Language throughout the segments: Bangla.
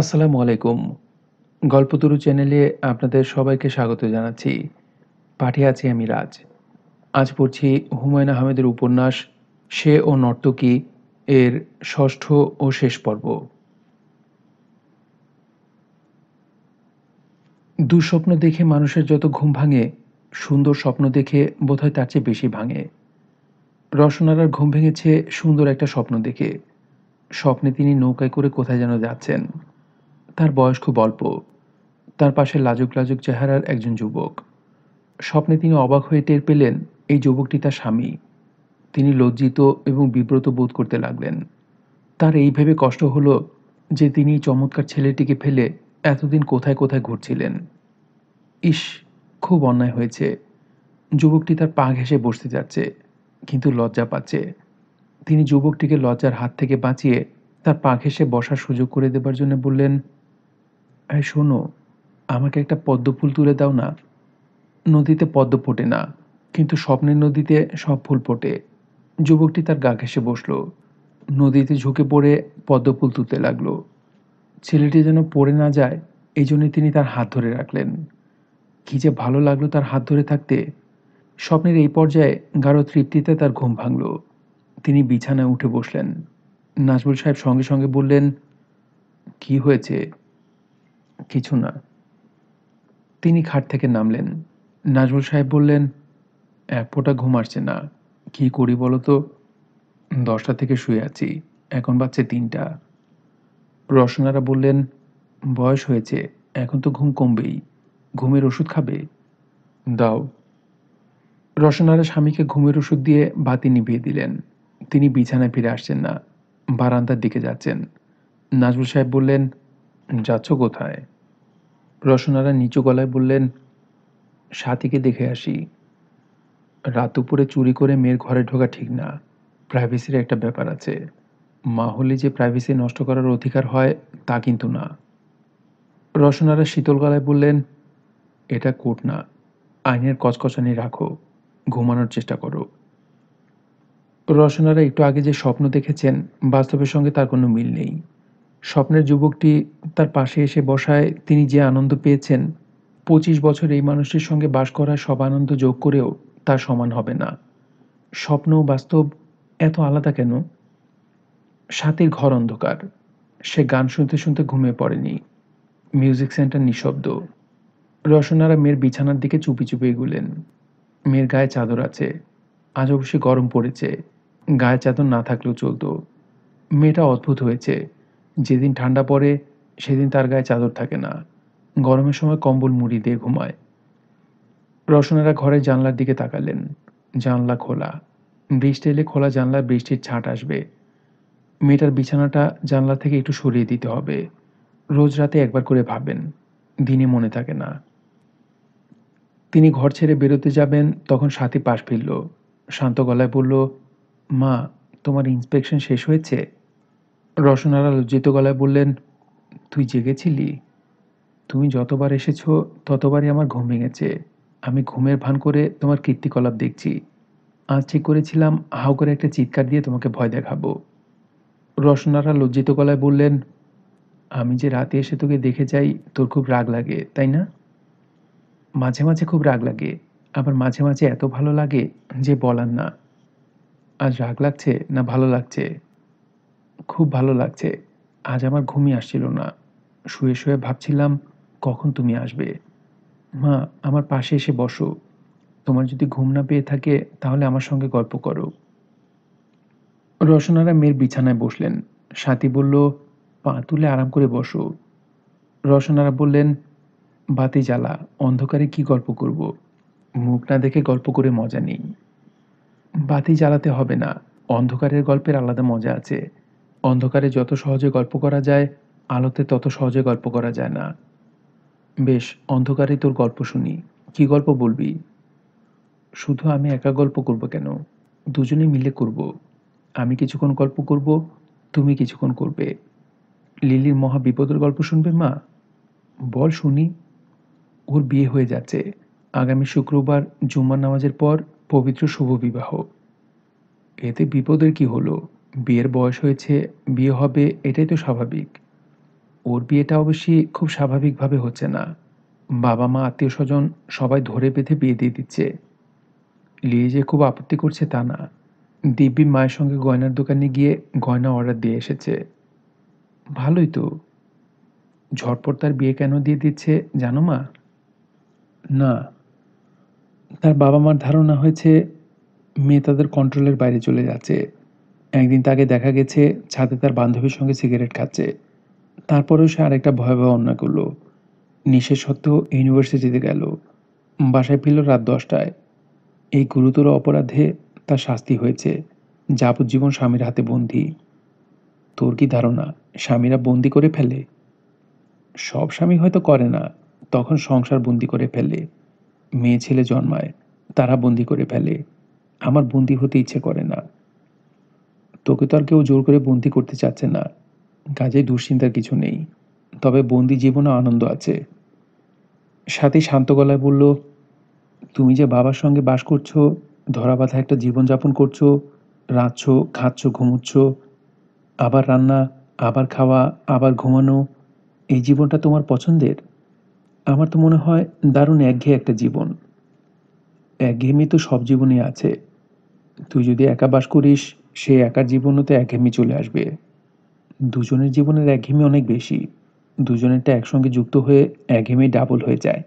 আসসালামু আলাইকুম গল্পতরু চ্যানেলে আপনাদের সবাইকে স্বাগত জানাচ্ছি পাঠে আছি আমি রাজ আজ পড়ছি হুমায়ুন আহমেদের উপন্যাস সে ও নর্তকী এর ষষ্ঠ ও শেষ পর্ব দুঃস্বপ্ন দেখে মানুষের যত ঘুম ভাঙে সুন্দর স্বপ্ন দেখে বোধহয় তার চেয়ে বেশি ভাঙে রসনারার ঘুম ভেঙেছে সুন্দর একটা স্বপ্ন দেখে স্বপ্নে তিনি নৌকায় করে কোথায় যেন যাচ্ছেন তার বয়স খুব অল্প তার পাশে লাজুক লাজুক চেহারার একজন যুবক স্বপ্নে তিনি অবাক হয়ে টের পেলেন এই যুবকটি তার স্বামী তিনি লজ্জিত এবং বিব্রত বোধ করতে লাগলেন তার এই ভেবে কষ্ট হলো যে তিনি চমৎকার ছেলেটিকে ফেলে এতদিন কোথায় কোথায় ঘুরছিলেন ইস খুব অন্যায় হয়েছে যুবকটি তার পা ঘেসে বসতে যাচ্ছে কিন্তু লজ্জা পাচ্ছে তিনি যুবকটিকে লজ্জার হাত থেকে বাঁচিয়ে তার পা ঘেঁষে বসার সুযোগ করে দেবার জন্য বললেন এই শোনো আমাকে একটা পদ্ম ফুল তুলে দাও না নদীতে পদ্ম ফোটে না কিন্তু স্বপ্নের নদীতে সব ফুল ফোটে যুবকটি তার গা ঘেসে বসলো নদীতে ঝুঁকে পড়ে পদ্ম ফুল তুলতে লাগলো ছেলেটি যেন পড়ে না যায় এই জন্যে তিনি তার হাত ধরে রাখলেন কী যে ভালো লাগলো তার হাত ধরে থাকতে স্বপ্নের এই পর্যায়ে গাঢ় তৃপ্তিতে তার ঘুম ভাঙল তিনি বিছানায় উঠে বসলেন নাজবুল সাহেব সঙ্গে সঙ্গে বললেন কি হয়েছে কিছু না তিনি খাট থেকে নামলেন নাজমুল সাহেব বললেন এক ফোঁটা ঘুম আসছে না কি করি বলো তো দশটা থেকে শুয়ে আছি এখন বাচ্চা তিনটা রসনারা বললেন বয়স হয়েছে এখন তো ঘুম কমবেই ঘুমের ওষুধ খাবে দাও রসনারা স্বামীকে ঘুমের ওষুধ দিয়ে বাতি নিভিয়ে দিলেন তিনি বিছানায় ফিরে আসছেন না বারান্দার দিকে যাচ্ছেন নাজমুল সাহেব বললেন যাচ্ছ কোথায় রসনারা নিচু গলায় বললেন সাথীকে দেখে আসি রাত উপরে চুরি করে মেয়ের ঘরে ঢোকা ঠিক না প্রাইভেসির একটা ব্যাপার আছে মা হলে যে প্রাইভেসি নষ্ট করার অধিকার হয় তা কিন্তু না রসনারা শীতল গলায় বললেন এটা কোট না আইনের কচকচানি রাখো ঘুমানোর চেষ্টা করো রসনারা একটু আগে যে স্বপ্ন দেখেছেন বাস্তবের সঙ্গে তার কোনো মিল নেই স্বপ্নের যুবকটি তার পাশে এসে বসায় তিনি যে আনন্দ পেয়েছেন পঁচিশ বছর এই মানুষটির সঙ্গে বাস করা সব আনন্দ যোগ করেও তা সমান হবে না স্বপ্ন বাস্তব এত আলাদা কেন সাথীর ঘর অন্ধকার সে গান শুনতে শুনতে ঘুমিয়ে পড়েনি মিউজিক সেন্টার নিঃশব্দ রসনারা মেয়ের বিছানার দিকে চুপি চুপি এগুলেন মেয়ের গায়ে চাদর আছে আজ অবশ্যই গরম পড়েছে গায়ে চাদর না থাকলেও চলতো মেয়েটা অদ্ভুত হয়েছে যেদিন ঠান্ডা পড়ে সেদিন তার গায়ে চাদর থাকে না গরমের সময় কম্বল মুড়ি দিয়ে ঘুমায় রসনারা ঘরের জানলার দিকে তাকালেন জানলা খোলা বৃষ্টি এলে খোলা জানলায় বৃষ্টির ছাট আসবে মেয়েটার বিছানাটা জানলা থেকে একটু সরিয়ে দিতে হবে রোজ রাতে একবার করে ভাবেন দিনে মনে থাকে না তিনি ঘর ছেড়ে বেরোতে যাবেন তখন সাথী পাশ ফিরল শান্ত গলায় বলল মা তোমার ইন্সপেকশন শেষ হয়েছে রসনারা লজ্জিত গলায় বললেন তুই জেগেছিলি তুমি যতবার এসেছ ততবারই আমার ঘুম ভেঙেছে আমি ঘুমের ভান করে তোমার কীর্তিকলাপ দেখছি আজ ঠিক করেছিলাম হাউ করে একটা চিৎকার দিয়ে তোমাকে ভয় দেখাবো রসনারা লজ্জিত গলায় বললেন আমি যে রাতে এসে তোকে দেখে যাই তোর খুব রাগ লাগে তাই না মাঝে মাঝে খুব রাগ লাগে আবার মাঝে মাঝে এত ভালো লাগে যে বলার না আজ রাগ লাগছে না ভালো লাগছে খুব ভালো লাগছে আজ আমার ঘুমই আসছিল না শুয়ে শুয়ে ভাবছিলাম কখন তুমি আসবে মা আমার পাশে এসে বসো তোমার যদি ঘুম না পেয়ে থাকে তাহলে আমার সঙ্গে গল্প করো রসনারা মেয়ের বিছানায় বসলেন সাথী বলল পা তুলে আরাম করে বসো রসনারা বললেন বাতি জ্বালা অন্ধকারে কি গল্প করব মুখ না দেখে গল্প করে মজা নেই বাতি জ্বালাতে হবে না অন্ধকারের গল্পের আলাদা মজা আছে অন্ধকারে যত সহজে গল্প করা যায় আলোতে তত সহজে গল্প করা যায় না বেশ অন্ধকারে তোর গল্প শুনি কি গল্প বলবি শুধু আমি একা গল্প করব কেন দুজনে মিলে করব আমি কিছুক্ষণ গল্প করব তুমি কিছুক্ষণ করবে লিলির মহা বিপদের গল্প শুনবে মা বল শুনি ওর বিয়ে হয়ে যাচ্ছে আগামী শুক্রবার জুম্মার নামাজের পর পবিত্র শুভ বিবাহ এতে বিপদের কি হলো বিয়ের বয়স হয়েছে বিয়ে হবে এটাই তো স্বাভাবিক ওর বিয়েটা অবশ্যই খুব স্বাভাবিকভাবে হচ্ছে না বাবা মা আত্মীয় স্বজন সবাই ধরে বেঁধে বিয়ে দিয়ে দিচ্ছে লিয়ে যে খুব আপত্তি করছে তা না দিব্যি মায়ের সঙ্গে গয়নার দোকানে গিয়ে গয়না অর্ডার দিয়ে এসেছে ভালোই তো ঝটপট তার বিয়ে কেন দিয়ে দিচ্ছে জানো মা না তার বাবা মার ধারণা হয়েছে মেয়ে তাদের কন্ট্রোলের বাইরে চলে যাচ্ছে একদিন তাকে দেখা গেছে ছাদে তার বান্ধবীর সঙ্গে সিগারেট খাচ্ছে তারপরেও সে আরেকটা ভয়াবহ অন্যায় করলো নিশে সত্ত্বেও ইউনিভার্সিটিতে গেল বাসায় ফিরল রাত দশটায় এই গুরুতর অপরাধে তার শাস্তি হয়েছে যাবজ্জীবন স্বামীর হাতে বন্দি তোর কি ধারণা স্বামীরা বন্দি করে ফেলে সব স্বামী হয়তো করে না তখন সংসার বন্দি করে ফেলে মেয়ে ছেলে জন্মায় তারা বন্দি করে ফেলে আমার বন্দি হতে ইচ্ছে করে না তোকে তো আর কেউ জোর করে বন্দি করতে চাচ্ছে না কাজে দুশ্চিন্তার কিছু নেই তবে বন্দি জীবনে আনন্দ আছে সাথী শান্ত গলায় বলল তুমি যে বাবার সঙ্গে বাস করছো ধরা বাঁধা একটা জীবনযাপন করছো রাঁধছ খাচ্ছ ঘুমুচ্ছ আবার রান্না আবার খাওয়া আবার ঘুমানো এই জীবনটা তোমার পছন্দের আমার তো মনে হয় দারুণ একঘেয়ে একটা জীবন একঘেয়েমি তো সব জীবনে আছে তুই যদি একা বাস করিস সে একা জীবনও তো একঘেমি চলে আসবে দুজনের জীবনের একঘেমি অনেক বেশি দুজনেরটা একসঙ্গে যুক্ত হয়ে একঘেমি ডাবল হয়ে যায়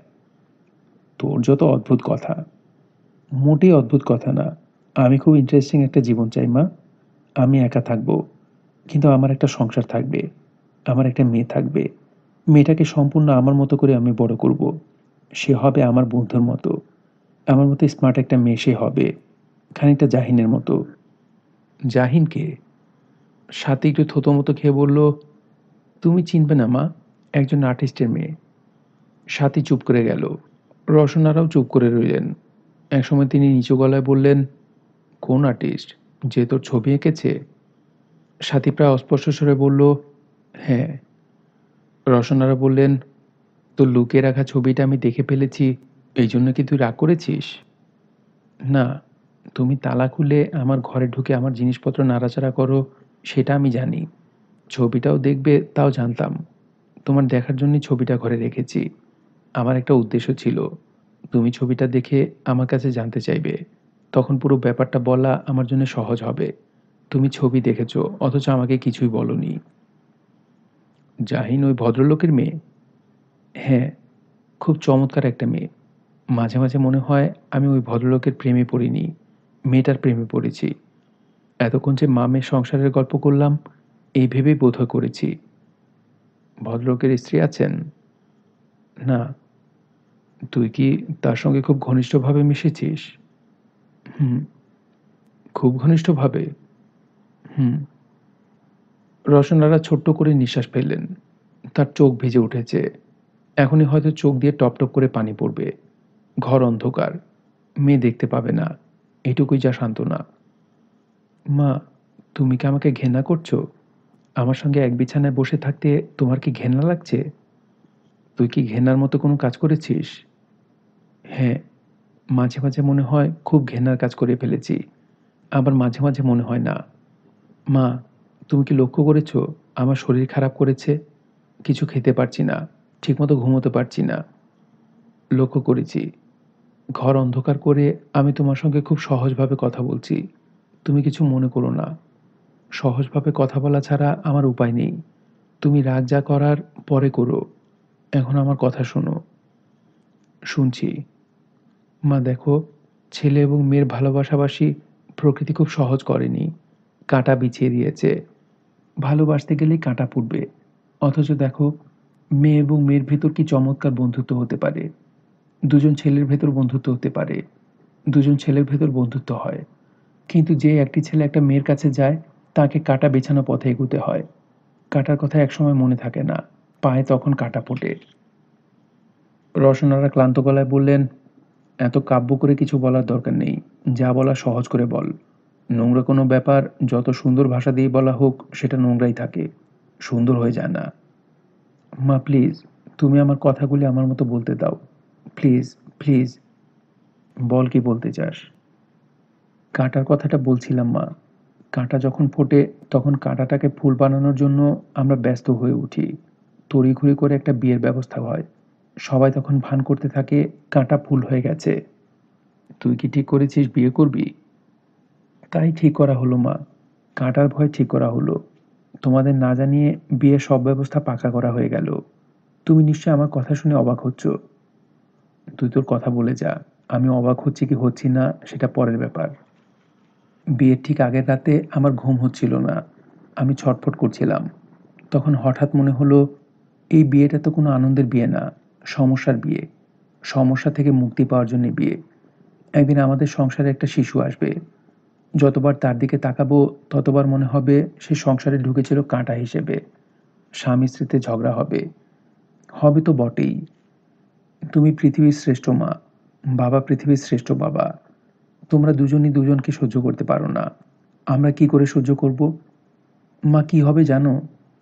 তোর যত অদ্ভুত কথা মোটেই অদ্ভুত কথা না আমি খুব ইন্টারেস্টিং একটা জীবন চাই মা আমি একা থাকব কিন্তু আমার একটা সংসার থাকবে আমার একটা মেয়ে থাকবে মেয়েটাকে সম্পূর্ণ আমার মতো করে আমি বড় করব। সে হবে আমার বন্ধুর মতো আমার মতো স্মার্ট একটা মেয়ে সে হবে খানিকটা জাহিনের মতো জাহিনকে সাথে একটু মতো খেয়ে বলল তুমি চিনবে না মা একজন আর্টিস্টের মেয়ে সাথী চুপ করে গেল রসনারাও চুপ করে রইলেন একসময় তিনি নিচু গলায় বললেন কোন আর্টিস্ট যে তোর ছবি এঁকেছে সাথী প্রায় অস্পষ্ট স্বরে বলল হ্যাঁ রসনারা বললেন তোর লুকিয়ে রাখা ছবিটা আমি দেখে ফেলেছি এই জন্য কি তুই রাগ করেছিস না তুমি তালা খুলে আমার ঘরে ঢুকে আমার জিনিসপত্র নাড়াচাড়া করো সেটা আমি জানি ছবিটাও দেখবে তাও জানতাম তোমার দেখার জন্যই ছবিটা ঘরে রেখেছি আমার একটা উদ্দেশ্য ছিল তুমি ছবিটা দেখে আমার কাছে জানতে চাইবে তখন পুরো ব্যাপারটা বলা আমার জন্য সহজ হবে তুমি ছবি দেখেছো অথচ আমাকে কিছুই বলনি জাহিন ওই ভদ্রলোকের মেয়ে হ্যাঁ খুব চমৎকার একটা মেয়ে মাঝে মাঝে মনে হয় আমি ওই ভদ্রলোকের প্রেমে পড়িনি মেয়েটার প্রেমে পড়েছি এতক্ষণ যে মামের সংসারের গল্প করলাম এই ভেবেই বোধ করেছি ভদ্রলোকের স্ত্রী আছেন না তুই কি তার সঙ্গে খুব ঘনিষ্ঠভাবে মিশেছিস হুম খুব ঘনিষ্ঠভাবে হুম রসনারা ছোট্ট করে নিঃশ্বাস ফেললেন তার চোখ ভিজে উঠেছে এখনই হয়তো চোখ দিয়ে টপটপ করে পানি পড়বে ঘর অন্ধকার মেয়ে দেখতে পাবে না এটুকুই যা সান্ত্বনা মা তুমি কি আমাকে ঘেন্না করছো আমার সঙ্গে এক বিছানায় বসে থাকতে তোমার কি ঘেন্না লাগছে তুই কি ঘেনার মতো কোনো কাজ করেছিস হ্যাঁ মাঝে মাঝে মনে হয় খুব ঘেন্নার কাজ করে ফেলেছি আবার মাঝে মাঝে মনে হয় না মা তুমি কি লক্ষ্য করেছো আমার শরীর খারাপ করেছে কিছু খেতে পারছি না ঠিকমতো ঘুমোতে পারছি না লক্ষ্য করেছি ঘর অন্ধকার করে আমি তোমার সঙ্গে খুব সহজভাবে কথা বলছি তুমি কিছু মনে করো না সহজভাবে কথা বলা ছাড়া আমার উপায় নেই তুমি রাগ যা করার পরে করো এখন আমার কথা শোনো শুনছি মা দেখো ছেলে এবং মেয়ের ভালোবাসাবাসী প্রকৃতি খুব সহজ করেনি কাঁটা বিছিয়ে দিয়েছে ভালোবাসতে গেলেই কাঁটা পুড়বে অথচ দেখো মেয়ে এবং মেয়ের ভেতর কি চমৎকার বন্ধুত্ব হতে পারে দুজন ছেলের ভেতর বন্ধুত্ব হতে পারে দুজন ছেলের ভেতর বন্ধুত্ব হয় কিন্তু যে একটি ছেলে একটা মেয়ের কাছে যায় তাকে কাটা বেছানো পথে এগুতে হয় কাটার কথা একসময় মনে থাকে না পায়ে তখন কাটা পোটে রসনারা ক্লান্ত গলায় বললেন এত কাব্য করে কিছু বলার দরকার নেই যা বলা সহজ করে বল নোংরা কোনো ব্যাপার যত সুন্দর ভাষা দিয়ে বলা হোক সেটা নোংরাই থাকে সুন্দর হয়ে যায় না মা প্লিজ তুমি আমার কথাগুলি আমার মতো বলতে দাও প্লিজ প্লিজ বল কি বলতে চাস কাঁটার কথাটা বলছিলাম মা কাঁটা যখন ফোটে তখন কাঁটাটাকে ফুল বানানোর জন্য আমরা ব্যস্ত হয়ে উঠি তড়িঘড়ি করে একটা বিয়ের ব্যবস্থা হয় সবাই তখন ভান করতে থাকে কাঁটা ফুল হয়ে গেছে তুই কি ঠিক করেছিস বিয়ে করবি তাই ঠিক করা হলো মা কাঁটার ভয় ঠিক করা হলো তোমাদের না জানিয়ে বিয়ে সব ব্যবস্থা পাকা করা হয়ে গেল তুমি নিশ্চয়ই আমার কথা শুনে অবাক হচ্ছ তুই তোর কথা বলে যা আমি অবাক হচ্ছি কি হচ্ছি না সেটা পরের ব্যাপার বিয়ের ঠিক আগের রাতে আমার ঘুম হচ্ছিল না আমি ছটফট করছিলাম তখন হঠাৎ মনে হলো এই বিয়েটা তো কোনো আনন্দের বিয়ে না সমস্যার বিয়ে সমস্যা থেকে মুক্তি পাওয়ার জন্য বিয়ে একদিন আমাদের সংসারে একটা শিশু আসবে যতবার তার দিকে তাকাবো ততবার মনে হবে সে সংসারে ঢুকেছিল কাঁটা হিসেবে স্বামী স্ত্রীতে ঝগড়া হবে হবে তো বটেই তুমি পৃথিবীর শ্রেষ্ঠ মা বাবা পৃথিবীর শ্রেষ্ঠ বাবা তোমরা দুজনই দুজনকে সহ্য করতে পারো না আমরা কি করে সহ্য করব মা কি হবে জানো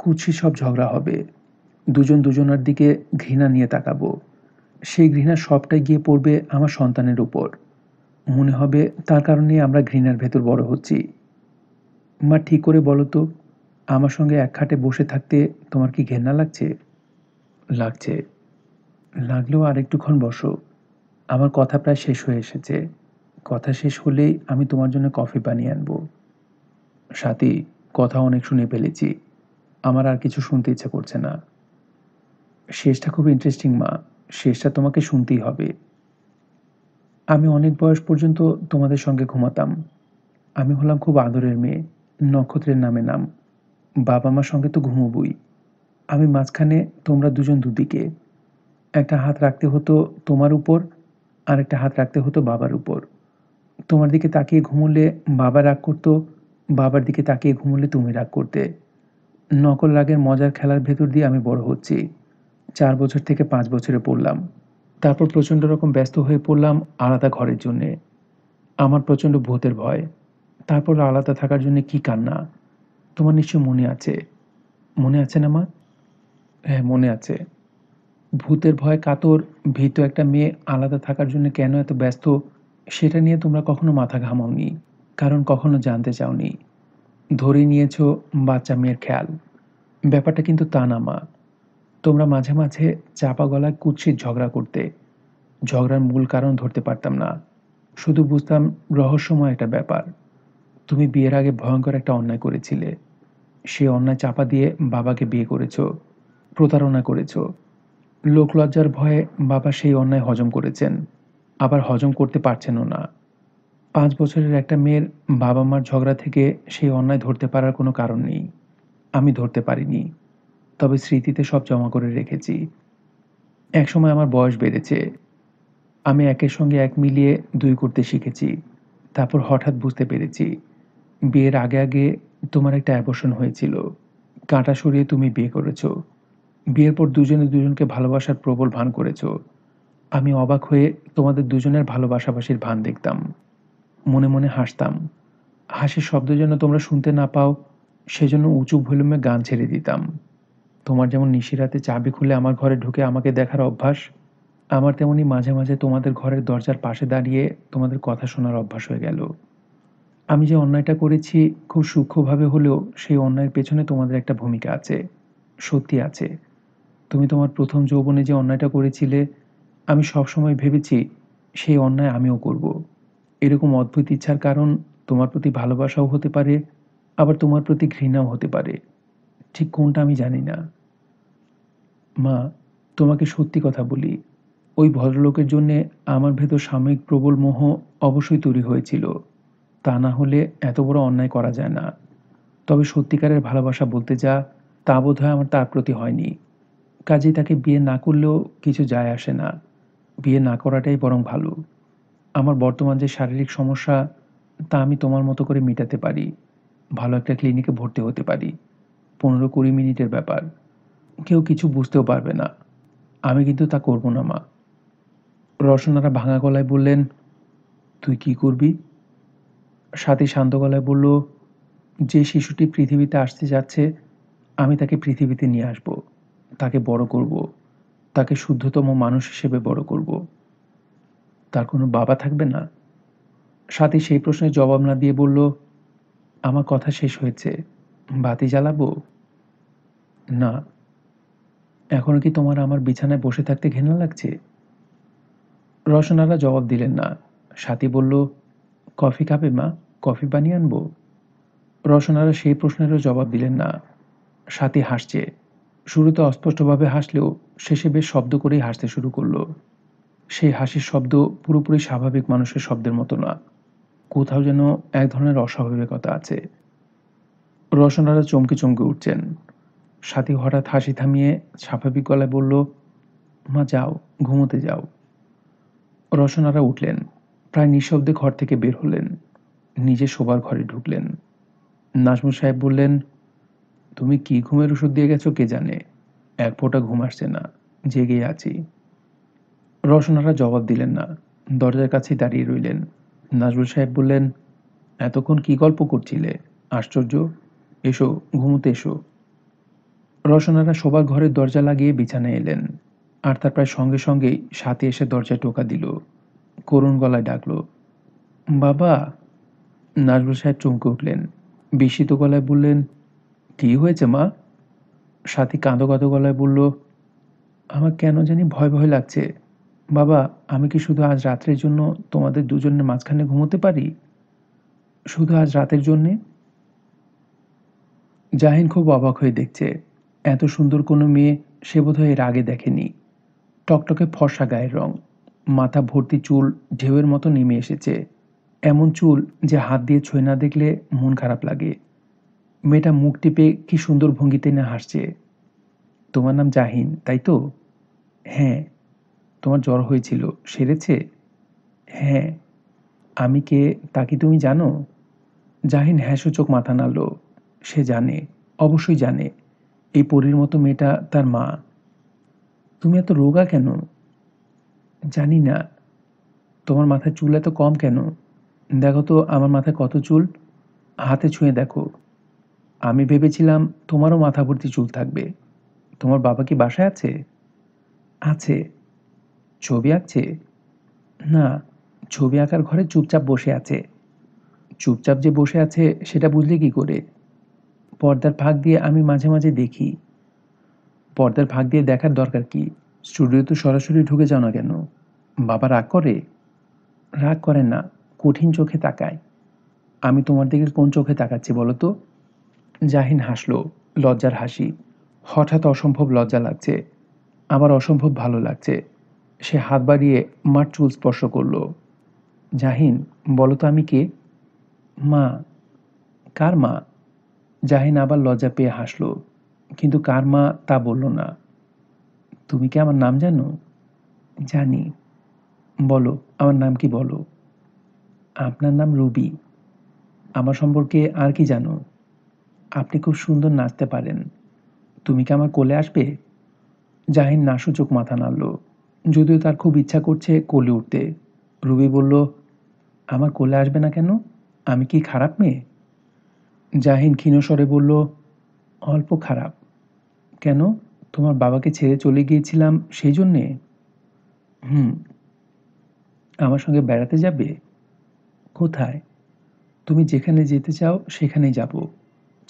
কুচি সব ঝগড়া হবে দুজন দুজনার দিকে ঘৃণা নিয়ে তাকাবো সেই ঘৃণা সবটাই গিয়ে পড়বে আমার সন্তানের উপর মনে হবে তার কারণে আমরা ঘৃণার ভেতর বড় হচ্ছি মা ঠিক করে বলো তো আমার সঙ্গে এক খাটে বসে থাকতে তোমার কি ঘেন্না লাগছে লাগছে লাগলেও আর একটুক্ষণ বসো আমার কথা প্রায় শেষ হয়ে এসেছে কথা শেষ হলেই আমি তোমার জন্য কফি বানিয়ে আনবো সাথী কথা অনেক শুনে ফেলেছি আমার আর কিছু শুনতে ইচ্ছে করছে না শেষটা খুব ইন্টারেস্টিং মা শেষটা তোমাকে শুনতেই হবে আমি অনেক বয়স পর্যন্ত তোমাদের সঙ্গে ঘুমাতাম আমি হলাম খুব আদরের মেয়ে নক্ষত্রের নামে নাম বাবা মার সঙ্গে তো ঘুমবই আমি মাঝখানে তোমরা দুজন দুদিকে একটা হাত রাখতে হতো তোমার উপর আর একটা হাত রাখতে হতো বাবার উপর তোমার দিকে তাকিয়ে ঘুমুলে বাবা রাগ করতো বাবার দিকে তাকিয়ে ঘুমোলে তুমি রাগ করতে নকল রাগের মজার খেলার ভেতর দিয়ে আমি বড় হচ্ছি চার বছর থেকে পাঁচ বছরে পড়লাম তারপর প্রচণ্ড রকম ব্যস্ত হয়ে পড়লাম আলাদা ঘরের জন্যে আমার প্রচণ্ড ভূতের ভয় তারপর আলাদা থাকার জন্য কি কান্না তোমার নিশ্চয় মনে আছে মনে আছে না মা হ্যাঁ মনে আছে ভূতের ভয় কাতর ভীত একটা মেয়ে আলাদা থাকার জন্য কেন এত ব্যস্ত সেটা নিয়ে তোমরা কখনো মাথা ঘামাওনি কারণ কখনো জানতে চাওনি ধরে নিয়েছ বাচ্চা মেয়ের খেয়াল ব্যাপারটা কিন্তু তা না মা তোমরা মাঝে মাঝে চাপা গলায় কুৎসিত ঝগড়া করতে ঝগড়ার মূল কারণ ধরতে পারতাম না শুধু বুঝতাম রহস্যময় একটা ব্যাপার তুমি বিয়ের আগে ভয়ঙ্কর একটা অন্যায় করেছিলে সে অন্যায় চাপা দিয়ে বাবাকে বিয়ে করেছ প্রতারণা করেছো লোকলজ্জার ভয়ে বাবা সেই অন্যায় হজম করেছেন আবার হজম করতে পারছেনও না পাঁচ বছরের একটা মেয়ের বাবা মার ঝগড়া থেকে সেই অন্যায় ধরতে পারার কোনো কারণ নেই আমি ধরতে পারিনি তবে স্মৃতিতে সব জমা করে রেখেছি একসময় আমার বয়স বেড়েছে আমি একের সঙ্গে এক মিলিয়ে দুই করতে শিখেছি তারপর হঠাৎ বুঝতে পেরেছি বিয়ের আগে আগে তোমার একটা অ্যাবর্শন হয়েছিল কাঁটা সরিয়ে তুমি বিয়ে করেছো বিয়ের পর দুজনে দুজনকে ভালোবাসার প্রবল ভান করেছ আমি অবাক হয়ে তোমাদের দুজনের ভালোবাসাবাসির ভান দেখতাম মনে মনে হাসতাম হাসির শব্দ যেন তোমরা শুনতে না পাও সেজন্য উঁচু ভলিউমে গান ছেড়ে দিতাম তোমার যেমন নিশিরাতে চাবি খুলে আমার ঘরে ঢুকে আমাকে দেখার অভ্যাস আমার তেমনি মাঝে মাঝে তোমাদের ঘরের দরজার পাশে দাঁড়িয়ে তোমাদের কথা শোনার অভ্যাস হয়ে গেল আমি যে অন্যায়টা করেছি খুব সূক্ষ্মভাবে হলেও সেই অন্যায়ের পেছনে তোমাদের একটা ভূমিকা আছে সত্যি আছে তুমি তোমার প্রথম যৌবনে যে অন্যায়টা করেছিলে আমি সবসময় ভেবেছি সেই অন্যায় আমিও করব। এরকম অদ্ভুত ইচ্ছার কারণ তোমার প্রতি ভালোবাসাও হতে পারে আবার তোমার প্রতি ঘৃণাও হতে পারে ঠিক কোনটা আমি জানি না মা তোমাকে সত্যি কথা বলি ওই ভদ্রলোকের জন্যে আমার ভেতর সাময়িক প্রবল মোহ অবশ্যই তৈরি হয়েছিল তা না হলে এত বড় অন্যায় করা যায় না তবে সত্যিকারের ভালোবাসা বলতে যা তা বোধহয় আমার তার প্রতি হয়নি কাজেই তাকে বিয়ে না করলেও কিছু যায় আসে না বিয়ে না করাটাই বরং ভালো আমার বর্তমান যে শারীরিক সমস্যা তা আমি তোমার মতো করে মেটাতে পারি ভালো একটা ক্লিনিকে ভর্তি হতে পারি পনেরো কুড়ি মিনিটের ব্যাপার কেউ কিছু বুঝতেও পারবে না আমি কিন্তু তা করব না মা রসনারা ভাঙা গলায় বললেন তুই কি করবি সাথী শান্ত গলায় বলল যে শিশুটি পৃথিবীতে আসতে যাচ্ছে আমি তাকে পৃথিবীতে নিয়ে আসবো তাকে বড় করব তাকে শুদ্ধতম মানুষ হিসেবে বড় করব তার কোনো বাবা থাকবে না সাথী সেই প্রশ্নের জবাব না দিয়ে বলল আমার কথা শেষ হয়েছে বাতি জ্বালাবো না এখনো কি তোমার আমার বিছানায় বসে থাকতে ঘেনা লাগছে রসনারা জবাব দিলেন না সাথী বলল কফি খাবে মা কফি বানিয়ে আনবো রসনারা সেই প্রশ্নেরও জবাব দিলেন না সাথী হাসছে শুরুতে অস্পষ্টভাবে হাসলেও শেষে বেশ শব্দ করেই হাসতে শুরু করলো সেই হাসির শব্দ পুরোপুরি স্বাভাবিক মানুষের শব্দের মতো না কোথাও যেন এক ধরনের অস্বাভাবিকতা আছে রসনারা চমকে চমকে উঠছেন সাথী হঠাৎ হাসি থামিয়ে স্বাভাবিক গলায় বলল মা যাও ঘুমোতে যাও রসনারা উঠলেন প্রায় নিঃশব্দে ঘর থেকে বের হলেন নিজে শোবার ঘরে ঢুকলেন নাজমুল সাহেব বললেন তুমি কি ঘুমের ওষুধ দিয়ে গেছো কে জানে এক ফোঁটা ঘুম আসছে না জেগে আছি রসনারা জবাব দিলেন না দরজার কাছে দাঁড়িয়ে রইলেন নাজরুল সাহেব বললেন এতক্ষণ কি গল্প করছিলে আশ্চর্য এসো ঘুমোতে এসো রসনারা সবার ঘরের দরজা লাগিয়ে বিছানায় এলেন আর তার প্রায় সঙ্গে সঙ্গেই সাথে এসে দরজায় টোকা দিল করুণ গলায় ডাকল বাবা নাজরুল সাহেব চমকে উঠলেন বিস্মিত গলায় বললেন কি হয়েছে মা সাথী কাঁদো কাঁদো গলায় বলল আমার কেন জানি ভয় ভয় লাগছে বাবা আমি কি শুধু আজ রাত্রের জন্য তোমাদের দুজনের মাঝখানে ঘুমোতে পারি শুধু আজ রাতের জন্যে জাহিন খুব অবাক হয়ে দেখছে এত সুন্দর কোনো মেয়ে সে বোধহয় এর আগে দেখেনি টকটকে ফর্সা গায়ের রং মাথা ভর্তি চুল ঢেউয়ের মতো নেমে এসেছে এমন চুল যে হাত দিয়ে ছুঁয়ে না দেখলে মন খারাপ লাগে মেয়েটা মুখ টিপে কি সুন্দর ভঙ্গিতে না হাসছে তোমার নাম জাহিন তাই তো হ্যাঁ তোমার জ্বর হয়েছিল সেরেছে হ্যাঁ আমি কে তা কি তুমি জানো জাহিন হ্যাঁসূচক মাথা নাড়ল সে জানে অবশ্যই জানে এই পরীর মতো মেয়েটা তার মা তুমি এত রোগা কেন জানি না তোমার মাথায় চুল এত কম কেন দেখো তো আমার মাথায় কত চুল হাতে ছুঁয়ে দেখো আমি ভেবেছিলাম তোমারও মাথা ভর্তি চুল থাকবে তোমার বাবা কি বাসায় আছে আছে ছবি আঁকছে না ছবি আঁকার ঘরে চুপচাপ বসে আছে চুপচাপ যে বসে আছে সেটা বুঝলে কি করে পর্দার ফাঁক দিয়ে আমি মাঝে মাঝে দেখি পর্দার ফাঁক দিয়ে দেখার দরকার কি স্টুডিও তো সরাসরি ঢুকে যাও না কেন বাবা রাগ করে রাগ করে না কঠিন চোখে তাকায় আমি তোমার দিকে কোন চোখে তাকাচ্ছি বলো তো জাহিন হাসলো লজ্জার হাসি হঠাৎ অসম্ভব লজ্জা লাগছে আবার অসম্ভব ভালো লাগছে সে হাত বাড়িয়ে মার চুল স্পর্শ করল জাহিন বলো তো আমি কে মা কার মা জাহিন আবার লজ্জা পেয়ে হাসলো কিন্তু কার মা তা বলল না তুমি কি আমার নাম জানো জানি বলো আমার নাম কি বলো আপনার নাম রুবি আমার সম্পর্কে আর কি জানো আপনি খুব সুন্দর নাচতে পারেন তুমি কি আমার কোলে আসবে জাহিন নাসূচক মাথা নাড়ল যদিও তার খুব ইচ্ছা করছে কোলে উঠতে রুবি বলল আমার কোলে আসবে না কেন আমি কি খারাপ মেয়ে জাহিন ক্ষীণস্বরে বলল অল্প খারাপ কেন তোমার বাবাকে ছেড়ে চলে গিয়েছিলাম সেই জন্যে হুম আমার সঙ্গে বেড়াতে যাবে কোথায় তুমি যেখানে যেতে চাও সেখানেই যাবো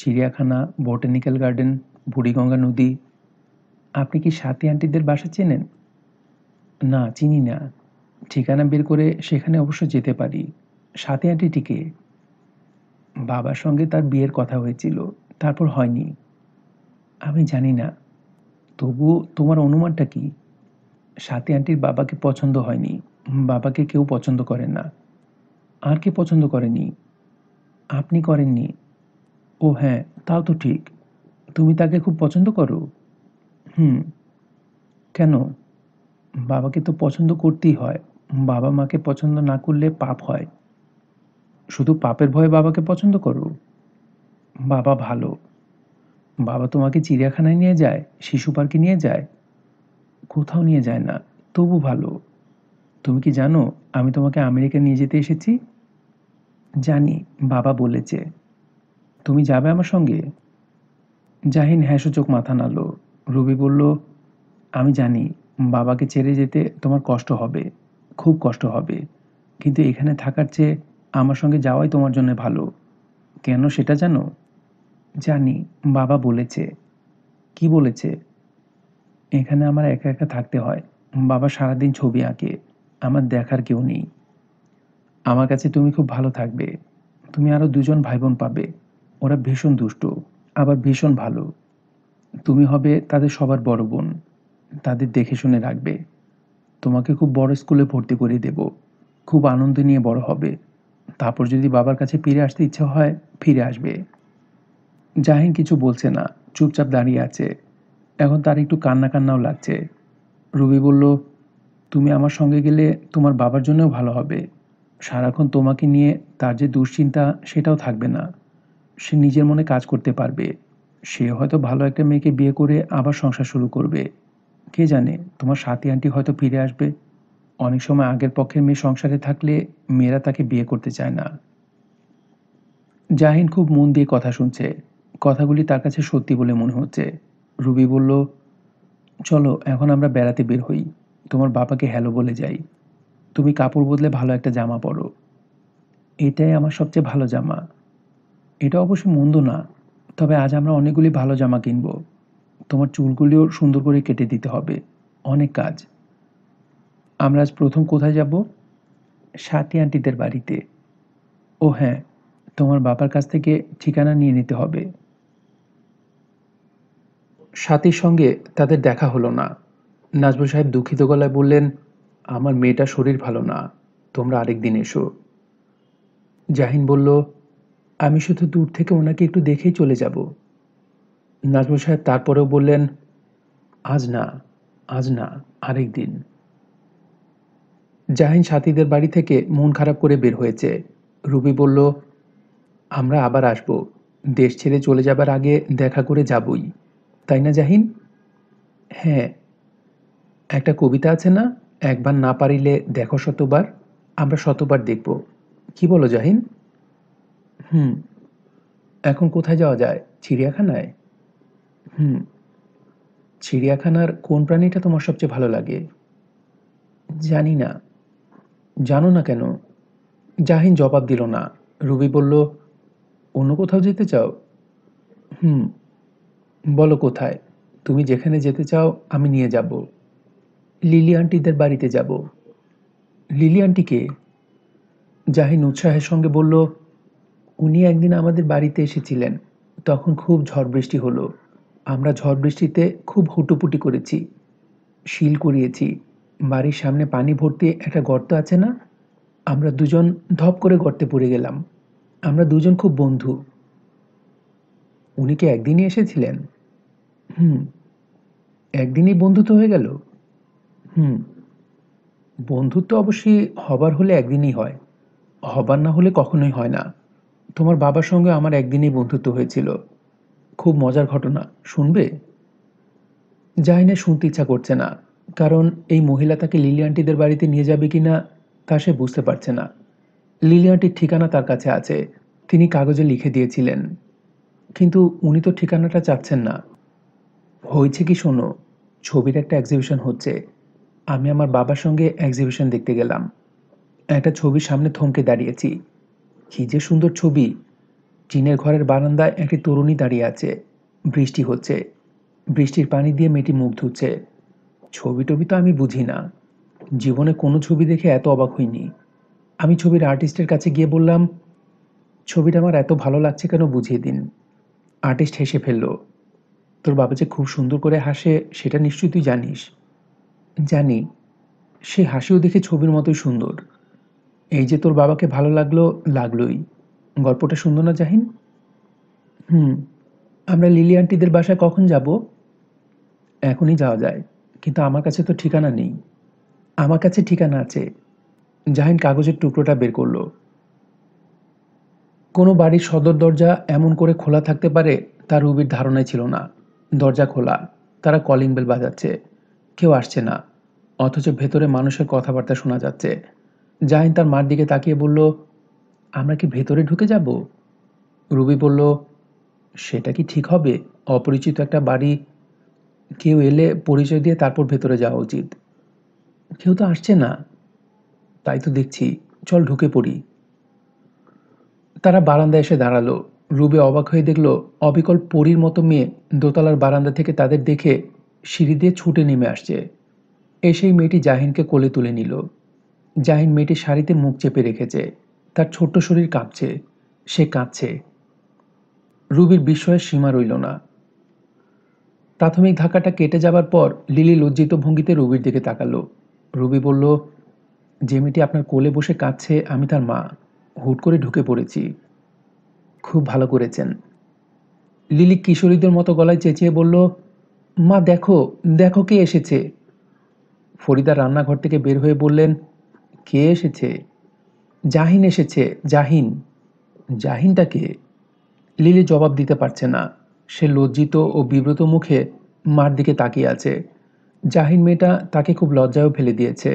চিড়িয়াখানা বোটানিক্যাল গার্ডেন বুড়িগঙ্গা নদী আপনি কি সাথী আন্টিদের বাসা চেনেন না চিনি না ঠিকানা বের করে সেখানে অবশ্য যেতে পারি সাথী আন্টিটিকে বাবার সঙ্গে তার বিয়ের কথা হয়েছিল তারপর হয়নি আমি জানি না তবুও তোমার অনুমানটা কি সাথী আন্টির বাবাকে পছন্দ হয়নি বাবাকে কেউ পছন্দ করে না আর কে পছন্দ করেনি আপনি করেননি ও হ্যাঁ তাও তো ঠিক তুমি তাকে খুব পছন্দ করো হুম কেন বাবাকে তো পছন্দ করতেই হয় বাবা মাকে পছন্দ না করলে পাপ হয় শুধু পাপের ভয়ে বাবাকে পছন্দ করো বাবা ভালো বাবা তোমাকে চিড়িয়াখানায় নিয়ে যায় শিশু পার্কে নিয়ে যায় কোথাও নিয়ে যায় না তবু ভালো তুমি কি জানো আমি তোমাকে আমেরিকা নিয়ে যেতে এসেছি জানি বাবা বলেছে তুমি যাবে আমার সঙ্গে জাহিন হ্যাঁসূচক মাথা নাড়ল রবি বলল আমি জানি বাবাকে ছেড়ে যেতে তোমার কষ্ট হবে খুব কষ্ট হবে কিন্তু এখানে থাকার চেয়ে আমার সঙ্গে যাওয়াই তোমার জন্য ভালো কেন সেটা জানো জানি বাবা বলেছে কি বলেছে এখানে আমার একা একা থাকতে হয় বাবা সারাদিন ছবি আঁকে আমার দেখার কেউ নেই আমার কাছে তুমি খুব ভালো থাকবে তুমি আরও দুজন ভাই বোন পাবে ওরা ভীষণ দুষ্ট আবার ভীষণ ভালো তুমি হবে তাদের সবার বড় বোন তাদের দেখে শুনে রাখবে তোমাকে খুব বড় স্কুলে ভর্তি করে দেব খুব আনন্দ নিয়ে বড় হবে তারপর যদি বাবার কাছে ফিরে আসতে ইচ্ছা হয় ফিরে আসবে জাহিন কিছু বলছে না চুপচাপ দাঁড়িয়ে আছে এখন তার একটু কান্না কান্নাও লাগছে রবি বলল তুমি আমার সঙ্গে গেলে তোমার বাবার জন্যও ভালো হবে সারাক্ষণ তোমাকে নিয়ে তার যে দুশ্চিন্তা সেটাও থাকবে না সে নিজের মনে কাজ করতে পারবে সে হয়তো ভালো একটা মেয়েকে বিয়ে করে আবার সংসার শুরু করবে কে জানে তোমার সাথী আন্টি হয়তো ফিরে আসবে অনেক সময় আগের পক্ষের মেয়ে সংসারে থাকলে মেয়েরা তাকে বিয়ে করতে চায় না জাহিন খুব মন দিয়ে কথা শুনছে কথাগুলি তার কাছে সত্যি বলে মনে হচ্ছে রুবি বলল চলো এখন আমরা বেড়াতে বের হই তোমার বাবাকে হ্যালো বলে যাই তুমি কাপড় বদলে ভালো একটা জামা পরো এটাই আমার সবচেয়ে ভালো জামা এটা অবশ্য মন্দ না তবে আজ আমরা অনেকগুলি ভালো জামা কিনব তোমার চুলগুলিও সুন্দর করে কেটে দিতে হবে অনেক কাজ আমরা আজ প্রথম কোথায় যাব সাতি আন্টিদের বাড়িতে ও হ্যাঁ তোমার বাবার কাছ থেকে ঠিকানা নিয়ে নিতে হবে সাথীর সঙ্গে তাদের দেখা হলো না নাজবু সাহেব দুঃখিত গলায় বললেন আমার মেয়েটা শরীর ভালো না তোমরা আরেক দিন এসো জাহিন বলল আমি শুধু দূর থেকে ওনাকে একটু দেখেই চলে যাব নাজমুল সাহেব তারপরেও বললেন আজ না আজ না আরেক দিন জাহিন সাথীদের বাড়ি থেকে মন খারাপ করে বের হয়েছে রুবি বলল আমরা আবার আসব দেশ ছেড়ে চলে যাবার আগে দেখা করে যাবই তাই না জাহিন হ্যাঁ একটা কবিতা আছে না একবার না পারিলে দেখো শতবার আমরা শতবার দেখব কি বলো জাহিন হুম এখন কোথায় যাওয়া যায় চিড়িয়াখানায় হুম চিড়িয়াখানার কোন প্রাণীটা তোমার সবচেয়ে ভালো লাগে জানি না জানো না কেন জাহিন জবাব দিল না রবি বলল অন্য কোথাও যেতে চাও হুম বলো কোথায় তুমি যেখানে যেতে চাও আমি নিয়ে যাব লিলি আন্টিদের বাড়িতে যাব লিলি আন্টিকে জাহিন উৎসাহের সঙ্গে বলল উনি একদিন আমাদের বাড়িতে এসেছিলেন তখন খুব ঝড় বৃষ্টি হলো আমরা ঝড় বৃষ্টিতে খুব হুটোপুটি করেছি শিল করিয়েছি বাড়ির সামনে পানি ভর্তি একটা গর্ত আছে না আমরা দুজন ধপ করে গর্তে পড়ে গেলাম আমরা দুজন খুব বন্ধু উনি কি একদিনই এসেছিলেন হুম একদিনই বন্ধুত্ব হয়ে গেল হুম বন্ধুত্ব অবশ্যই হবার হলে একদিনই হয় হবার না হলে কখনোই হয় না তোমার বাবার সঙ্গে আমার একদিনই বন্ধুত্ব হয়েছিল খুব মজার ঘটনা শুনবে যাই না শুনতে ইচ্ছা করছে না কারণ এই মহিলা তাকে লিলি আন্টিদের বাড়িতে নিয়ে যাবে কি না তা সে বুঝতে পারছে না লিলি আন্টির ঠিকানা তার কাছে আছে তিনি কাগজে লিখে দিয়েছিলেন কিন্তু উনি তো ঠিকানাটা চাচ্ছেন না হয়েছে কি শোনো ছবির একটা এক্সিবিশন হচ্ছে আমি আমার বাবার সঙ্গে এক্সিবিশন দেখতে গেলাম একটা ছবির সামনে থমকে দাঁড়িয়েছি কি যে সুন্দর ছবি টিনের ঘরের বারান্দায় একটি তরুণী দাঁড়িয়ে আছে বৃষ্টি হচ্ছে বৃষ্টির পানি দিয়ে মেয়েটি মুখ ধুচ্ছে ছবি টবি তো আমি বুঝি না জীবনে কোনো ছবি দেখে এত অবাক হইনি আমি ছবির আর্টিস্টের কাছে গিয়ে বললাম ছবিটা আমার এত ভালো লাগছে কেন বুঝিয়ে দিন আর্টিস্ট হেসে ফেলল তোর বাবা যে খুব সুন্দর করে হাসে সেটা নিশ্চয়ই তুই জানিস জানি সে হাসিও দেখে ছবির মতোই সুন্দর এই যে তোর বাবাকে ভালো লাগলো লাগলোই গল্পটা সুন্দর না জাহিন হুম আমরা লিলি আন্টিদের বাসায় কখন যাব এখনই যাওয়া যায় কিন্তু আমার কাছে তো ঠিকানা নেই আমার কাছে ঠিকানা আছে জাহিন কাগজের টুকরোটা বের করল কোনো বাড়ির সদর দরজা এমন করে খোলা থাকতে পারে তার রুবির ধারণাই ছিল না দরজা খোলা তারা কলিং বেল বাজাচ্ছে কেউ আসছে না অথচ ভেতরে মানুষের কথাবার্তা শোনা যাচ্ছে জাহিন তার মার দিকে তাকিয়ে বলল আমরা কি ভেতরে ঢুকে যাব রুবি বলল সেটা কি ঠিক হবে অপরিচিত একটা বাড়ি কেউ এলে পরিচয় দিয়ে তারপর ভেতরে যাওয়া উচিত কেউ তো আসছে না তাই তো দেখছি চল ঢুকে পড়ি তারা বারান্দায় এসে দাঁড়ালো রুবে অবাক হয়ে দেখল অবিকল পরীর মতো মেয়ে দোতলার বারান্দা থেকে তাদের দেখে সিঁড়ি দিয়ে ছুটে নেমে আসছে এসেই মেয়েটি জাহিনকে কোলে তুলে নিল জাহিন মেয়েটি শাড়িতে মুখ চেপে রেখেছে তার ছোট্ট শরীর কাঁপছে সে কাঁদছে রুবির বিস্ময়ের সীমা রইল না প্রাথমিক ধাক্কাটা কেটে যাবার পর লিলি লজ্জিত ভঙ্গিতে রুবির দিকে তাকালো রুবি বলল যে মেয়েটি আপনার কোলে বসে কাঁদছে আমি তার মা হুট করে ঢুকে পড়েছি খুব ভালো করেছেন লিলি কিশোরীদের মতো গলায় চেঁচিয়ে বলল মা দেখো দেখো কে এসেছে ফরিদা রান্নাঘর থেকে বের হয়ে বললেন কে এসেছে জাহিন এসেছে জাহিন জাহিনটাকে লিলি জবাব দিতে পারছে না সে লজ্জিত ও বিব্রত মুখে মার দিকে তাকিয়ে আছে জাহিন মেয়েটা তাকে খুব লজ্জায়ও ফেলে দিয়েছে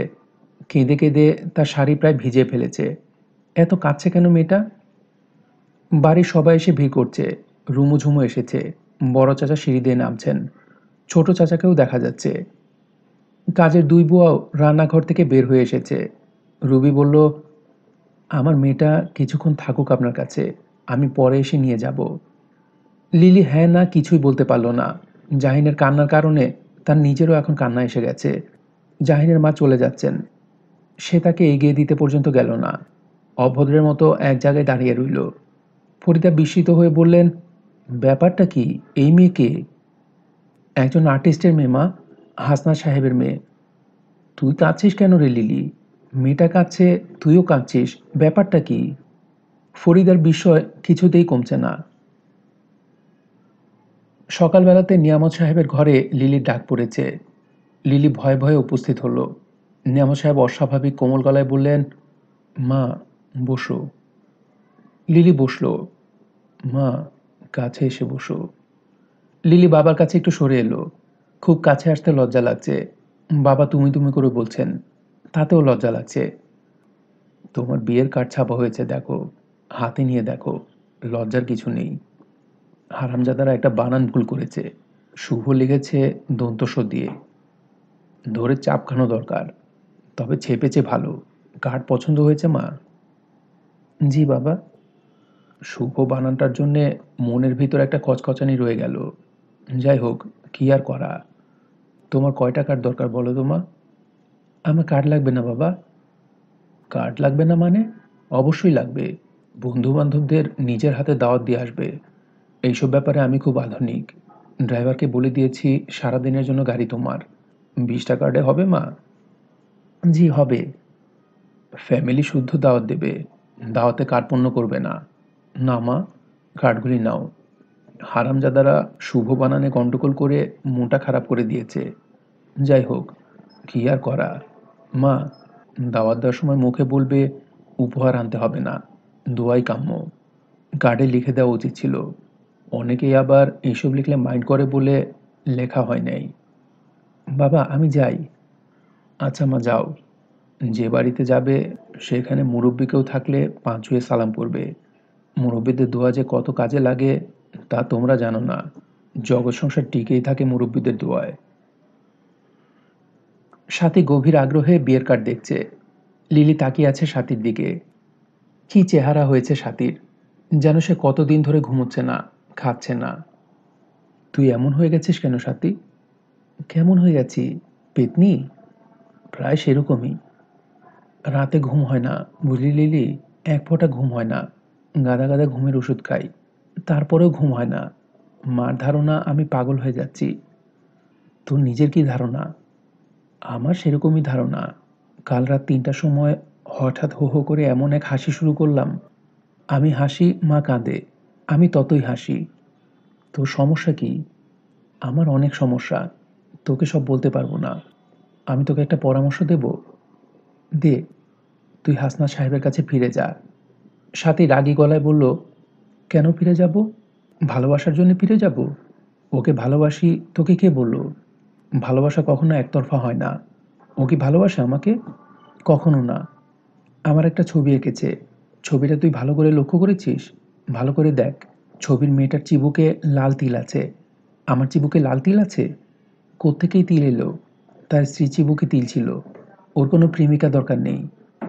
কেঁদে কেঁদে তার শাড়ি প্রায় ভিজে ফেলেছে এত কাঁদছে কেন মেয়েটা বাড়ির সবাই এসে ভিড় করছে রুমুঝুমু এসেছে বড় চাচা সিঁড়ি দিয়ে নামছেন ছোট চাচাকেও দেখা যাচ্ছে কাজের দুই বুয়াও রান্নাঘর থেকে বের হয়ে এসেছে রুবি বলল আমার মেয়েটা কিছুক্ষণ থাকুক আপনার কাছে আমি পরে এসে নিয়ে যাব লিলি হ্যাঁ না কিছুই বলতে পারলো না জাহিনের কান্নার কারণে তার নিজেরও এখন কান্না এসে গেছে জাহিনের মা চলে যাচ্ছেন সে তাকে এগিয়ে দিতে পর্যন্ত গেল না অভদ্রের মতো এক জায়গায় দাঁড়িয়ে রইল ফরিদা বিস্মিত হয়ে বললেন ব্যাপারটা কি এই মেয়েকে একজন আর্টিস্টের মেয়ে মা হাসনা সাহেবের মেয়ে তুই কাঁদছিস কেন রে লিলি মেয়েটা কাঁদছে তুইও কাঁদছিস ব্যাপারটা কি ফরিদার বিষয় কিছুতেই কমছে না সকালবেলাতে নিয়ামত সাহেবের ঘরে লিলির ডাক পড়েছে লিলি ভয়ে ভয়ে উপস্থিত হলো নিয়ামত সাহেব অস্বাভাবিক কোমল গলায় বললেন মা বসো লিলি বসল মা কাছে এসে বসো লিলি বাবার কাছে একটু সরে এলো খুব কাছে আসতে লজ্জা লাগছে বাবা তুমি তুমি করে বলছেন তাতেও লজ্জা লাগছে তোমার বিয়ের কার্ড ছাপা হয়েছে দেখো হাতে নিয়ে দেখো লজ্জার কিছু নেই হারামজাদারা একটা বানান ভুল করেছে শুভ লিখেছে দন্তস দিয়ে ধরে চাপখানো দরকার তবে ছেপেছে ভালো কার্ড পছন্দ হয়েছে মা জি বাবা শুভ বানানটার জন্যে মনের ভিতর একটা কচকচানি রয়ে গেল যাই হোক কী আর করা তোমার কয়টা কার্ড দরকার বলো তোমা আমার কার্ড লাগবে না বাবা কার্ড লাগবে না মানে অবশ্যই লাগবে বন্ধু বান্ধবদের নিজের হাতে দাওয়াত দিয়ে আসবে এইসব ব্যাপারে আমি খুব আধুনিক ড্রাইভারকে বলে দিয়েছি সারাদিনের জন্য গাড়ি তোমার বিশটা কার্ডে হবে মা জি হবে ফ্যামিলি শুদ্ধ দাওয়াত দেবে দাওয়াতে পণ্য করবে না না মা কার্ডগুলি নাও হারামজাদারা শুভ বানানে গণ্ডগোল করে মোটা খারাপ করে দিয়েছে যাই হোক কী আর করা মা দাওয়াত দেওয়ার সময় মুখে বলবে উপহার আনতে হবে না দোয়াই কাম্য কার্ডে লিখে দেওয়া উচিত ছিল অনেকেই আবার এইসব লিখলে মাইন্ড করে বলে লেখা হয় নাই বাবা আমি যাই আচ্ছা মা যাও যে বাড়িতে যাবে সেখানে মুরব্বীকেও থাকলে পাঁচুয়ে সালাম করবে মুরব্বীদের দোয়া যে কত কাজে লাগে তা তোমরা জানো না জগৎ সংসার টিকেই থাকে মুরব্বীদের দোয়ায় সাথী গভীর আগ্রহে বিয়ের কার্ড দেখছে লিলি তাকিয়ে আছে সাথীর দিকে কি চেহারা হয়েছে সাথীর যেন সে কতদিন ধরে ঘুমোচ্ছে না খাচ্ছে না তুই এমন হয়ে গেছিস কেন সাথী কেমন হয়ে গেছি পেতনি প্রায় সেরকমই রাতে ঘুম হয় না বুঝলি লিলি এক ফোঁটা ঘুম হয় না গাদা গাদা ঘুমের ওষুধ খাই তারপরেও ঘুম হয় না মার ধারণা আমি পাগল হয়ে যাচ্ছি তোর নিজের কি ধারণা আমার সেরকমই ধারণা কাল রাত তিনটার সময় হঠাৎ হো হো করে এমন এক হাসি শুরু করলাম আমি হাসি মা কাঁদে আমি ততই হাসি তো সমস্যা কি আমার অনেক সমস্যা তোকে সব বলতে পারবো না আমি তোকে একটা পরামর্শ দেব দে তুই হাসনা সাহেবের কাছে ফিরে যা সাথে রাগি গলায় বলল কেন ফিরে যাব ভালোবাসার জন্য ফিরে যাব ওকে ভালোবাসি তোকে কে বললো ভালোবাসা কখনো একতরফা হয় না ও কি ভালোবাসে আমাকে কখনো না আমার একটা ছবি এঁকেছে ছবিটা তুই ভালো করে লক্ষ্য করেছিস ভালো করে দেখ ছবির মেয়েটার চিবুকে লাল তিল আছে আমার চিবুকে লাল তিল আছে কোথেকেই তিল এলো তার স্ত্রী চিবুকে তিল ছিল ওর কোনো প্রেমিকা দরকার নেই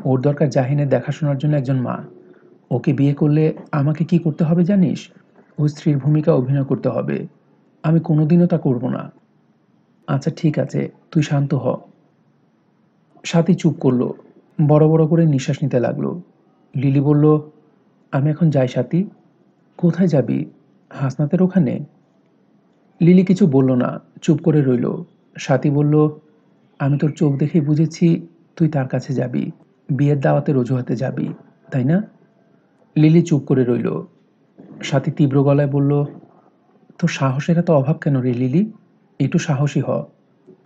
ওর দরকার জাহিনের দেখাশোনার জন্য একজন মা ওকে বিয়ে করলে আমাকে কি করতে হবে জানিস ওর স্ত্রীর ভূমিকা অভিনয় করতে হবে আমি কোনোদিনও তা করব না আচ্ছা ঠিক আছে তুই শান্ত হ সাথী চুপ করলো বড় বড় করে নিঃশ্বাস নিতে লাগলো লিলি বলল আমি এখন যাই সাথী কোথায় যাবি হাসনাতের ওখানে লিলি কিছু বলল না চুপ করে রইল সাথী বলল আমি তোর চোখ দেখেই বুঝেছি তুই তার কাছে যাবি বিয়ের দাওয়াতে রজুহাতে যাবি তাই না লিলি চুপ করে রইল সাথী তীব্র গলায় বলল তোর সাহসের এত অভাব কেন রে লিলি একটু সাহসী হ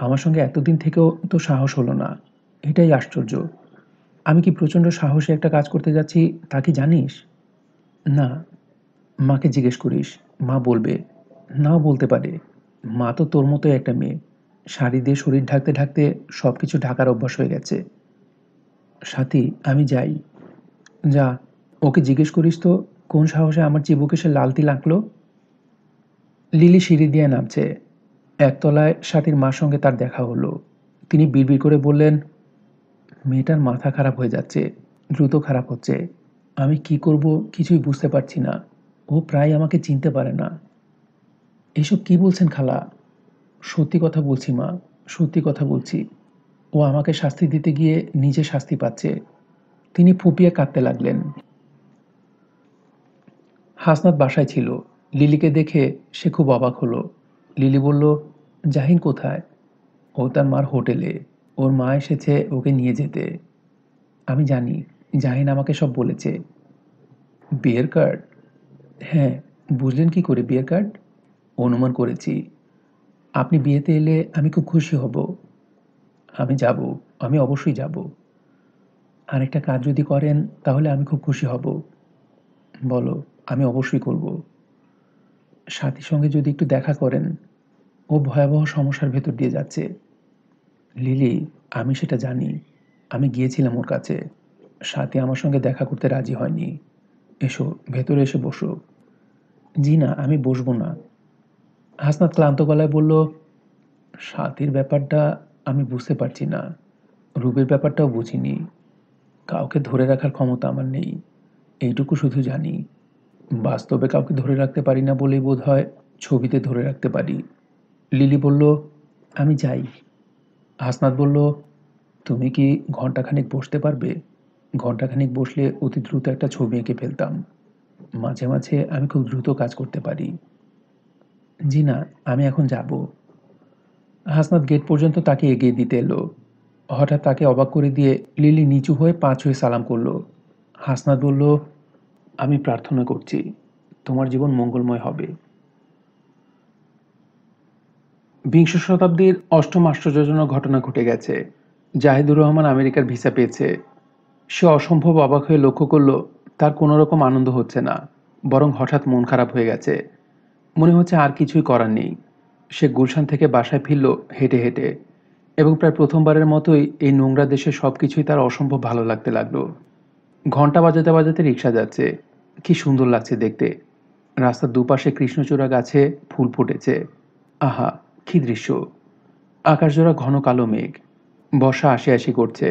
আমার সঙ্গে এতদিন থেকেও তো সাহস হলো না এটাই আশ্চর্য আমি কি প্রচণ্ড সাহসে একটা কাজ করতে যাচ্ছি তা কি জানিস না মাকে জিজ্ঞেস করিস মা বলবে নাও বলতে পারে মা তো তোর মতোই একটা মেয়ে শাড়ি দিয়ে শরীর ঢাকতে ঢাকতে সব কিছু ঢাকার অভ্যাস হয়ে গেছে সাথী আমি যাই যা ওকে জিজ্ঞেস করিস তো কোন সাহসে আমার চিবুকে সে লালতি লাগলো লিলি সিঁড়ি দিয়ে নামছে একতলায় সাথীর মার সঙ্গে তার দেখা হলো তিনি বিড়বিড় করে বললেন মেয়েটার মাথা খারাপ হয়ে যাচ্ছে দ্রুত খারাপ হচ্ছে আমি কি করব কিছুই বুঝতে পারছি না ও প্রায় আমাকে চিনতে পারে না এসব কি বলছেন খালা সত্যি কথা বলছি মা সত্যি কথা বলছি ও আমাকে শাস্তি দিতে গিয়ে নিজে শাস্তি পাচ্ছে তিনি ফুপিয়ে কাঁদতে লাগলেন হাসনাত বাসায় ছিল লিলিকে দেখে সে খুব অবাক হলো লিলি বলল জাহিন কোথায় ও তার মার হোটেলে ওর মা এসেছে ওকে নিয়ে যেতে আমি জানি জাহিন আমাকে সব বলেছে বিয়ের কার্ড হ্যাঁ বুঝলেন কি করে বিয়ের কার্ড অনুমান করেছি আপনি বিয়েতে এলে আমি খুব খুশি হব আমি যাব আমি অবশ্যই যাব আরেকটা কাজ যদি করেন তাহলে আমি খুব খুশি হব বলো আমি অবশ্যই করব সাথীর সঙ্গে যদি একটু দেখা করেন ও ভয়াবহ সমস্যার ভেতর দিয়ে যাচ্ছে লিলি আমি সেটা জানি আমি গিয়েছিলাম ওর কাছে সাথে আমার সঙ্গে দেখা করতে রাজি হয়নি এসো ভেতরে এসে বসো জি না আমি বসবো না হাসনাত ক্লান্ত গলায় বলল সাথীর ব্যাপারটা আমি বুঝতে পারছি না রূপের ব্যাপারটাও বুঝিনি কাউকে ধরে রাখার ক্ষমতা আমার নেই এইটুকু শুধু জানি বাস্তবে কাউকে ধরে রাখতে পারি না বলেই বোধ হয় ছবিতে ধরে রাখতে পারি লিলি বলল আমি যাই হাসনাত বলল তুমি কি ঘন্টাখানিক বসতে পারবে ঘন্টাখানিক বসলে অতি দ্রুত একটা ছবি এঁকে ফেলতাম মাঝে মাঝে আমি খুব দ্রুত কাজ করতে পারি জি না আমি এখন যাব হাসনাত গেট পর্যন্ত তাকে এগিয়ে দিতে এলো হঠাৎ তাকে অবাক করে দিয়ে লিলি নিচু হয়ে পাঁচ হয়ে সালাম করল হাসনাত বলল আমি প্রার্থনা করছি তোমার জীবন মঙ্গলময় হবে বিংশ শতাব্দীর অষ্টম আশ্চর্যজনক ঘটনা ঘটে গেছে জাহিদুর রহমান আমেরিকার ভিসা পেয়েছে সে অসম্ভব অবাক হয়ে লক্ষ্য করল তার কোনো রকম আনন্দ হচ্ছে না বরং হঠাৎ মন খারাপ হয়ে গেছে মনে হচ্ছে আর কিছুই করার নেই সে গুলশান থেকে বাসায় ফিরল হেঁটে হেঁটে এবং প্রায় প্রথমবারের মতোই এই নোংরা দেশে সব কিছুই তার অসম্ভব ভালো লাগতে লাগলো ঘন্টা বাজাতে বাজাতে রিক্সা যাচ্ছে কি সুন্দর লাগছে দেখতে রাস্তার দুপাশে কৃষ্ণচূড়া গাছে ফুল ফুটেছে আহা কী দৃশ্য আকাশজোড়া ঘন কালো মেঘ বর্ষা আসে আসি করছে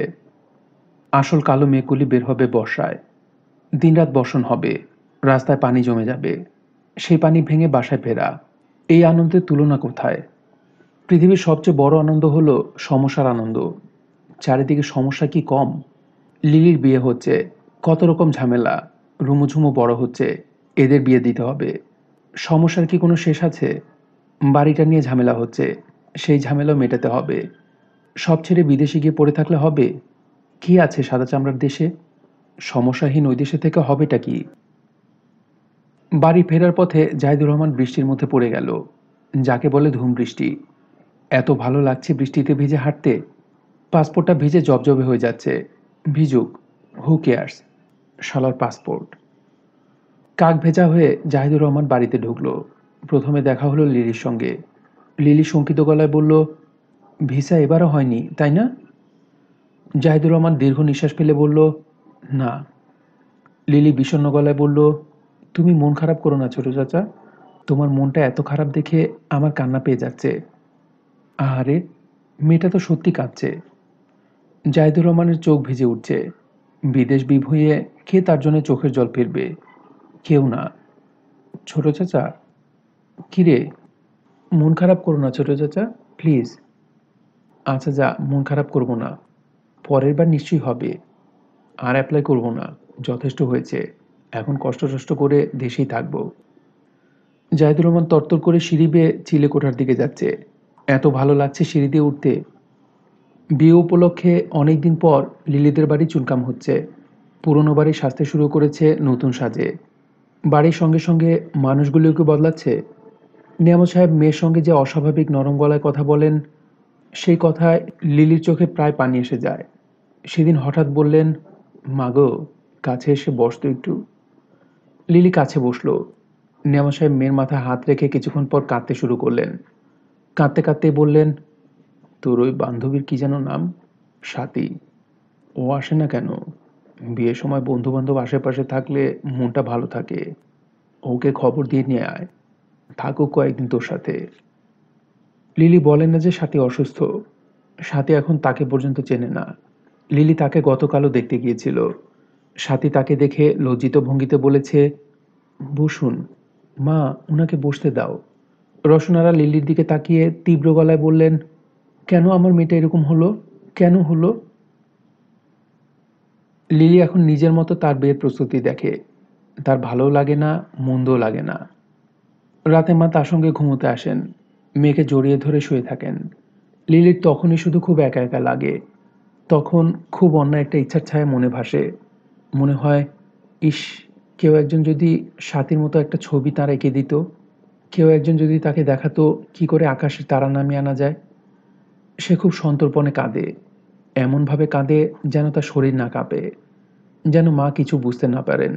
আসল কালো মেঘগুলি বের হবে বর্ষায় দিনরাত বর্ষণ হবে রাস্তায় পানি জমে যাবে সেই পানি ভেঙে বাসায় ফেরা এই আনন্দের তুলনা কোথায় পৃথিবীর সবচেয়ে বড় আনন্দ হলো সমস্যার আনন্দ চারিদিকে সমস্যা কি কম লিলির বিয়ে হচ্ছে কত রকম ঝামেলা রুমুঝুমু বড় হচ্ছে এদের বিয়ে দিতে হবে সমস্যার কি কোনো শেষ আছে বাড়িটা নিয়ে ঝামেলা হচ্ছে সেই ঝামেলাও মেটাতে হবে সব ছেড়ে বিদেশে গিয়ে পড়ে থাকলে হবে কি আছে সাদা চামড়ার দেশে সমস্যাহীন ওই দেশে থেকে হবেটা কি বাড়ি ফেরার পথে জাহিদুর রহমান বৃষ্টির মধ্যে পড়ে গেল যাকে বলে ধুম বৃষ্টি এত ভালো লাগছে বৃষ্টিতে ভিজে হাঁটতে পাসপোর্টটা ভিজে জবজবে হয়ে যাচ্ছে ভিজুক হু কেয়ার্স শালার পাসপোর্ট কাক ভেজা হয়ে জাহিদুর রহমান বাড়িতে ঢুকলো প্রথমে দেখা হলো লিলির সঙ্গে লিলি শঙ্কিত গলায় বলল ভিসা এবারও হয়নি তাই না জাহিদুর রহমান দীর্ঘ নিঃশ্বাস ফেলে বলল না লিলি বিষণ্ন গলায় বলল তুমি মন খারাপ করো না ছোট চাচা তোমার মনটা এত খারাপ দেখে আমার কান্না পেয়ে যাচ্ছে আহারে মেয়েটা তো সত্যি কাঁদছে জাহিদুর রহমানের চোখ ভিজে উঠছে বিদেশ বিভয়ে কে তার জন্য চোখের জল ফিরবে কেউ না ছোট চাচা কিরে মন খারাপ করো না ছোট চাচা প্লিজ আচ্ছা যা মন খারাপ করব না পরের বার নিশ্চয়ই হবে আর অ্যাপ্লাই করব না যথেষ্ট হয়েছে এখন কষ্ট টষ্ট করে দেশেই থাকবো জাহিদুর রহমান তরতর করে সিঁড়ি বেয়ে চিলে কোঠার দিকে যাচ্ছে এত ভালো লাগছে সিঁড়ি দিয়ে উঠতে বিয়ে উপলক্ষে দিন পর লিলিদের বাড়ি চুনকাম হচ্ছে পুরনো বাড়ি সাজতে শুরু করেছে নতুন সাজে বাড়ির সঙ্গে সঙ্গে মানুষগুলিকে বদলাচ্ছে নিয়ামত সাহেব মেয়ের সঙ্গে যে অস্বাভাবিক নরম গলায় কথা বলেন সেই কথায় লিলির চোখে প্রায় পানি এসে যায় সেদিন হঠাৎ বললেন মাগো কাছে এসে বসতো একটু লিলি কাছে বসলো নিয়ামত সাহেব মেয়ের মাথায় হাত রেখে কিছুক্ষণ পর কাঁদতে শুরু করলেন কাঁদতে কাঁদতে বললেন তোর ওই বান্ধবীর কি যেন নাম সাথী ও আসে না কেন বিয়ের সময় বন্ধুবান্ধব আশেপাশে থাকলে মনটা ভালো থাকে ওকে খবর দিয়ে নিয়ে আয় থাকুক কয়েকদিন তোর সাথে লিলি বলে না যে সাথী অসুস্থ সাথী এখন তাকে পর্যন্ত চেনে না লিলি তাকে গতকালও দেখতে গিয়েছিল সাথী তাকে দেখে লজ্জিত ভঙ্গিতে বলেছে বসুন মা ওনাকে বসতে দাও রসনারা লিলির দিকে তাকিয়ে তীব্র গলায় বললেন কেন আমার মেয়েটা এরকম হলো কেন হলো লিলি এখন নিজের মতো তার বিয়ের প্রস্তুতি দেখে তার ভালো লাগে না মন্দও লাগে না রাতে মা তার সঙ্গে ঘুমোতে আসেন মেয়েকে জড়িয়ে ধরে শুয়ে থাকেন লিলির তখনই শুধু খুব একা একা লাগে তখন খুব অন্য একটা ইচ্ছার ছায়া মনে ভাসে মনে হয় ইস কেউ একজন যদি সাথীর মতো একটা ছবি তার এঁকে দিত কেউ একজন যদি তাকে দেখাতো কি করে আকাশে তারা নামিয়ে আনা যায় সে খুব সন্তর্পণে কাঁদে এমনভাবে কাঁদে যেন তার শরীর না কাঁপে যেন মা কিছু বুঝতে না পারেন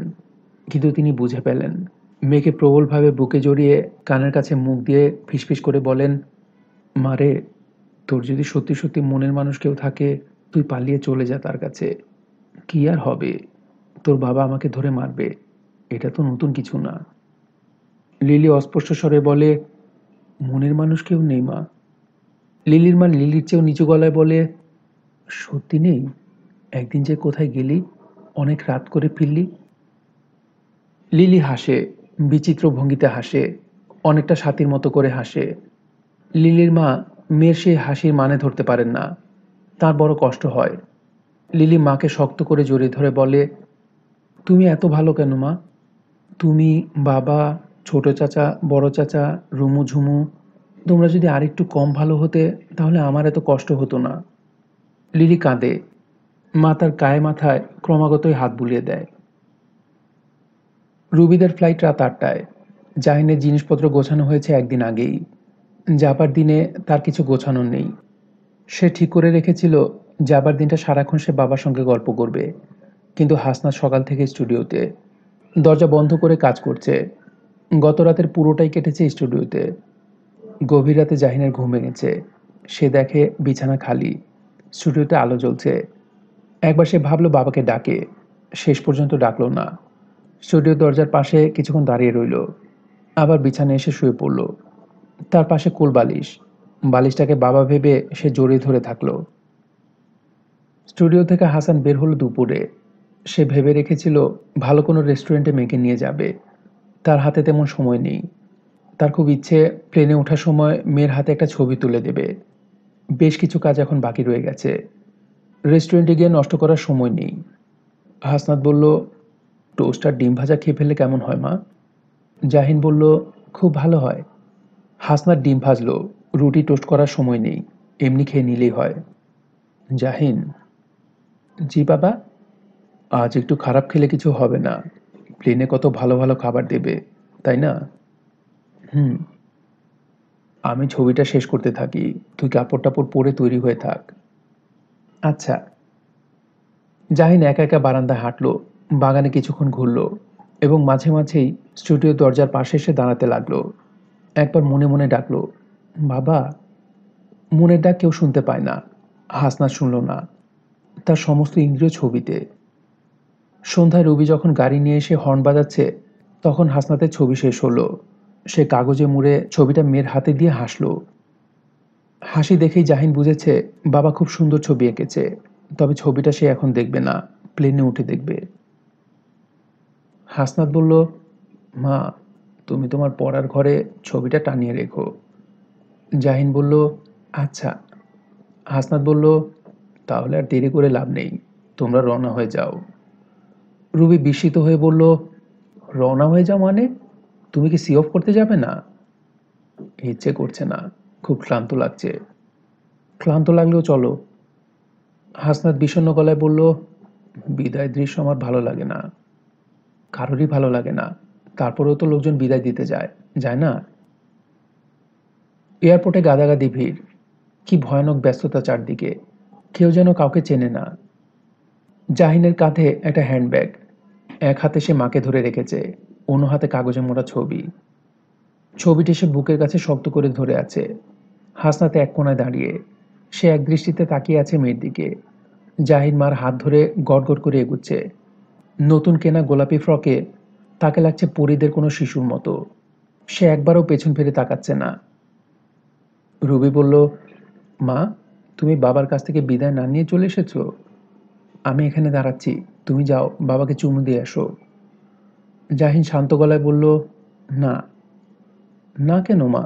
কিন্তু তিনি বুঝে পেলেন মেয়েকে প্রবলভাবে বুকে জড়িয়ে কানের কাছে মুখ দিয়ে ফিসফিস করে বলেন মারে তোর যদি সত্যি সত্যি মনের মানুষ কেউ থাকে তুই পালিয়ে চলে যা তার কাছে কি আর হবে তোর বাবা আমাকে ধরে মারবে এটা তো নতুন কিছু না লিলি অস্পষ্ট স্বরে বলে মনের মানুষ কেউ নেই মা লিলির মা লিলির চেয়েও নিচু গলায় বলে সত্যি নেই একদিন যে কোথায় গেলি অনেক রাত করে ফিরলি লিলি হাসে বিচিত্র ভঙ্গিতে হাসে অনেকটা সাথীর মতো করে হাসে লিলির মা মেয়ের সেই হাসির মানে ধরতে পারেন না তার বড় কষ্ট হয় লিলি মাকে শক্ত করে জড়িয়ে ধরে বলে তুমি এত ভালো কেন মা তুমি বাবা ছোট চাচা বড় চাচা রুমু ঝুমু তোমরা যদি আরেকটু কম ভালো হতে তাহলে আমার এত কষ্ট হতো না লিলি কাঁদে মা তার গায়ে মাথায় ক্রমাগতই হাত বুলিয়ে দেয় রুবিদের ফ্লাইট রাত আটটায় জাহিনের জিনিসপত্র গোছানো হয়েছে একদিন আগেই যাবার দিনে তার কিছু গোছানো নেই সে ঠিক করে রেখেছিল যাবার দিনটা সারাক্ষণ সে বাবার সঙ্গে গল্প করবে কিন্তু হাসনা সকাল থেকে স্টুডিওতে দরজা বন্ধ করে কাজ করছে গত রাতের পুরোটাই কেটেছে স্টুডিওতে গভীর রাতে জাহিনের ঘুম ভেঙেছে সে দেখে বিছানা খালি স্টুডিওতে আলো জ্বলছে একবার সে ভাবলো বাবাকে ডাকে শেষ পর্যন্ত ডাকলো না স্টুডিও দরজার পাশে কিছুক্ষণ দাঁড়িয়ে রইল আবার বিছানায় এসে শুয়ে পড়ল তার পাশে কুল বালিশ বালিশটাকে বাবা ভেবে সে জড়িয়ে ধরে থাকলো স্টুডিও থেকে হাসান বের হলো দুপুরে সে ভেবে রেখেছিল ভালো কোনো রেস্টুরেন্টে মেয়েকে নিয়ে যাবে তার হাতে তেমন সময় নেই তার খুব ইচ্ছে প্লেনে ওঠার সময় মেয়ের হাতে একটা ছবি তুলে দেবে বেশ কিছু কাজ এখন বাকি রয়ে গেছে রেস্টুরেন্টে গিয়ে নষ্ট করার সময় নেই হাসনাত বলল টোস্ট আর ডিম ভাজা খেয়ে ফেললে কেমন হয় মা জাহিন বলল খুব ভালো হয় হাসনার ডিম ভাজলো রুটি টোস্ট করার সময় নেই এমনি খেয়ে নিলেই হয় জাহিন জি বাবা আজ একটু খারাপ খেলে কিছু হবে না প্লেনে কত ভালো ভালো খাবার দেবে তাই না হুম আমি ছবিটা শেষ করতে থাকি তুই কাপড় টাপড় পরে তৈরি হয়ে থাক আচ্ছা জাহিন একা একা বারান্দায় হাঁটলো বাগানে কিছুক্ষণ ঘুরল এবং মাঝে মাঝেই স্টুডিও দরজার পাশে এসে দাঁড়াতে লাগলো একবার মনে মনে ডাকলো বাবা মনের ডাক কেউ শুনতে পায় না হাসনা শুনল না তার সমস্ত ইন্দ্রিয় ছবিতে সন্ধ্যায় রবি যখন গাড়ি নিয়ে এসে হর্ন বাজাচ্ছে তখন হাসনাতে ছবি শেষ হলো সে কাগজে মুড়ে ছবিটা মেয়ের হাতে দিয়ে হাসলো হাসি দেখেই জাহিন বুঝেছে বাবা খুব সুন্দর ছবি এঁকেছে তবে ছবিটা সে এখন দেখবে না প্লেনে উঠে দেখবে হাসনাত বলল মা তুমি তোমার পড়ার ঘরে ছবিটা টানিয়ে রেখো জাহিন বলল আচ্ছা হাসনাত বলল তাহলে আর দেরি করে লাভ নেই তোমরা রওনা হয়ে যাও রুবি বিস্মিত হয়ে বলল রওনা হয়ে যাও মানে তুমি কি সি অফ করতে যাবে না ইচ্ছে করছে না খুব ক্লান্ত লাগছে ক্লান্ত লাগলেও চলো হাসনাত বিষণ্ন গলায় বলল বিদায় দৃশ্য আমার ভালো লাগে না কারোরই ভালো লাগে না তারপরেও তো লোকজন বিদায় দিতে যায় যায় না এয়ারপোর্টে গাদাগাদি ভিড় কি ভয়ানক ব্যস্ততা চারদিকে কেউ যেন কাউকে চেনে না জাহিনের কাঁধে একটা হ্যান্ডব্যাগ এক হাতে সে মাকে ধরে রেখেছে অন্য হাতে কাগজে মোড়া ছবি ছবিটি সে বুকের কাছে শক্ত করে ধরে আছে হাসনাতে এক কোনায় দাঁড়িয়ে সে এক দৃষ্টিতে তাকিয়ে আছে মেয়ের দিকে জাহিন মার হাত ধরে গড় করে এগুচ্ছে নতুন কেনা গোলাপি ফ্রকে তাকে লাগছে পরিদের কোনো শিশুর মতো সে একবারও পেছন ফিরে তাকাচ্ছে না রুবি বলল মা তুমি বাবার কাছ থেকে বিদায় না নিয়ে চলে এসেছো আমি এখানে দাঁড়াচ্ছি তুমি যাও বাবাকে চুমু দিয়ে আসো জাহিন শান্ত গলায় বলল না না কেন মা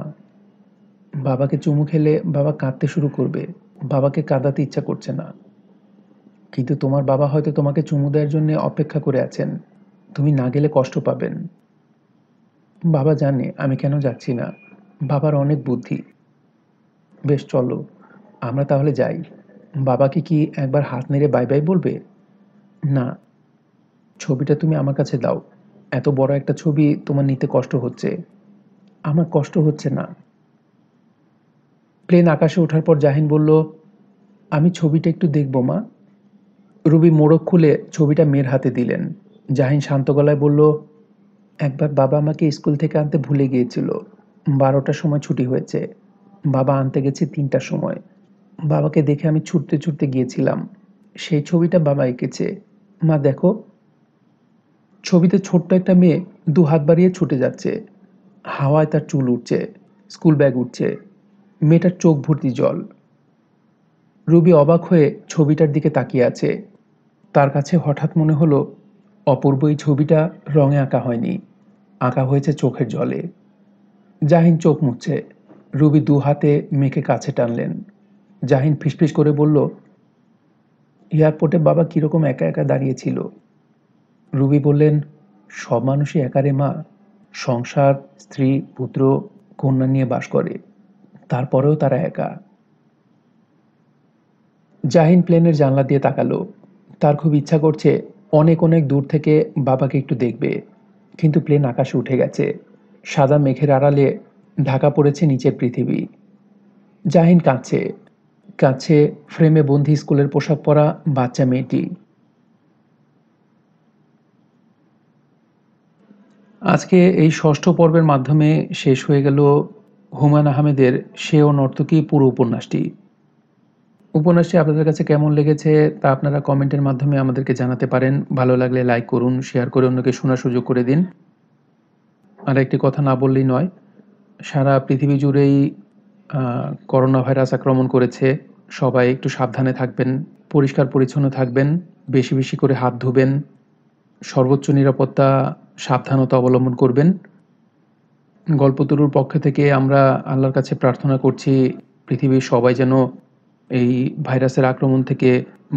বাবাকে চুমু খেলে বাবা কাঁদতে শুরু করবে বাবাকে কাঁদাতে ইচ্ছা করছে না কিন্তু তোমার বাবা হয়তো তোমাকে চুমু দেওয়ার জন্য অপেক্ষা করে আছেন তুমি না গেলে কষ্ট পাবেন বাবা জানে আমি কেন যাচ্ছি না বাবার অনেক বুদ্ধি বেশ চলো আমরা তাহলে যাই বাবাকে কি একবার হাত নেড়ে বাই বাই বলবে না ছবিটা তুমি আমার কাছে দাও এত বড় একটা ছবি তোমার নিতে কষ্ট হচ্ছে আমার কষ্ট হচ্ছে না প্লেন আকাশে ওঠার পর জাহিন বলল আমি ছবিটা একটু দেখবো মা রুবি মোড়ক খুলে ছবিটা মেয়ের হাতে দিলেন জাহিন শান্ত গলায় বলল একবার বাবা আমাকে স্কুল থেকে আনতে ভুলে গিয়েছিল বারোটার সময় ছুটি হয়েছে বাবা আনতে গেছে তিনটার সময় বাবাকে দেখে আমি ছুটতে ছুটতে গিয়েছিলাম সেই ছবিটা বাবা এঁকেছে মা দেখো ছবিতে ছোট্ট একটা মেয়ে দু হাত বাড়িয়ে ছুটে যাচ্ছে হাওয়ায় তার চুল উঠছে স্কুল ব্যাগ উঠছে মেয়েটার চোখ ভর্তি জল রুবি অবাক হয়ে ছবিটার দিকে তাকিয়ে আছে তার কাছে হঠাৎ মনে হলো অপূর্ব এই ছবিটা রঙে আঁকা হয়নি আঁকা হয়েছে চোখের জলে জাহিন চোখ মুচ্ছে রুবি দু হাতে মেয়েকে কাছে টানলেন জাহিন ফিসফিস করে বলল এয়ারপোর্টে বাবা কীরকম একা একা দাঁড়িয়েছিল রুবি বললেন সব মানুষই একারে মা সংসার স্ত্রী পুত্র কন্যা নিয়ে বাস করে তারপরেও তারা একা জাহিন প্লেনের জানলা দিয়ে তাকালো তার খুব ইচ্ছা করছে অনেক অনেক দূর থেকে বাবাকে একটু দেখবে কিন্তু প্লেন আকাশে উঠে গেছে সাদা মেঘের আড়ালে ঢাকা পড়েছে নিচের পৃথিবী জাহিন কাঁদছে কাছে ফ্রেমে বন্ধি স্কুলের পোশাক পরা বাচ্চা মেয়েটি আজকে এই ষষ্ঠ পর্বের মাধ্যমে শেষ হয়ে গেল হুমায়ুন আহমেদের সেও নর্তকী পুরো উপন্যাসটি উপন্যাসটি আপনাদের কাছে কেমন লেগেছে তা আপনারা কমেন্টের মাধ্যমে আমাদেরকে জানাতে পারেন ভালো লাগলে লাইক করুন শেয়ার করে অন্যকে শোনার সুযোগ করে দিন আর একটি কথা না বললেই নয় সারা পৃথিবী জুড়েই করোনা ভাইরাস আক্রমণ করেছে সবাই একটু সাবধানে থাকবেন পরিষ্কার পরিচ্ছন্ন থাকবেন বেশি বেশি করে হাত ধুবেন সর্বোচ্চ নিরাপত্তা সাবধানতা অবলম্বন করবেন গল্পতরুর পক্ষ থেকে আমরা আল্লাহর কাছে প্রার্থনা করছি পৃথিবীর সবাই যেন এই ভাইরাসের আক্রমণ থেকে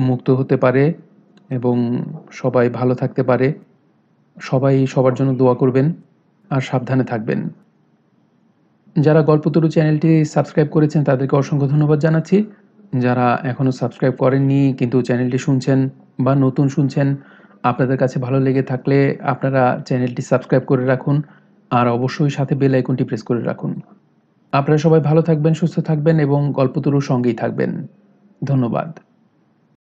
মুক্ত হতে পারে এবং সবাই ভালো থাকতে পারে সবাই সবার জন্য দোয়া করবেন আর সাবধানে থাকবেন যারা গল্পতরু চ্যানেলটি সাবস্ক্রাইব করেছেন তাদেরকে অসংখ্য ধন্যবাদ জানাচ্ছি যারা এখনও সাবস্ক্রাইব করেননি কিন্তু চ্যানেলটি শুনছেন বা নতুন শুনছেন আপনাদের কাছে ভালো লেগে থাকলে আপনারা চ্যানেলটি সাবস্ক্রাইব করে রাখুন আর অবশ্যই সাথে বেল আইকনটি প্রেস করে রাখুন আপনারা সবাই ভালো থাকবেন সুস্থ থাকবেন এবং গল্পতরুর সঙ্গেই থাকবেন ধন্যবাদ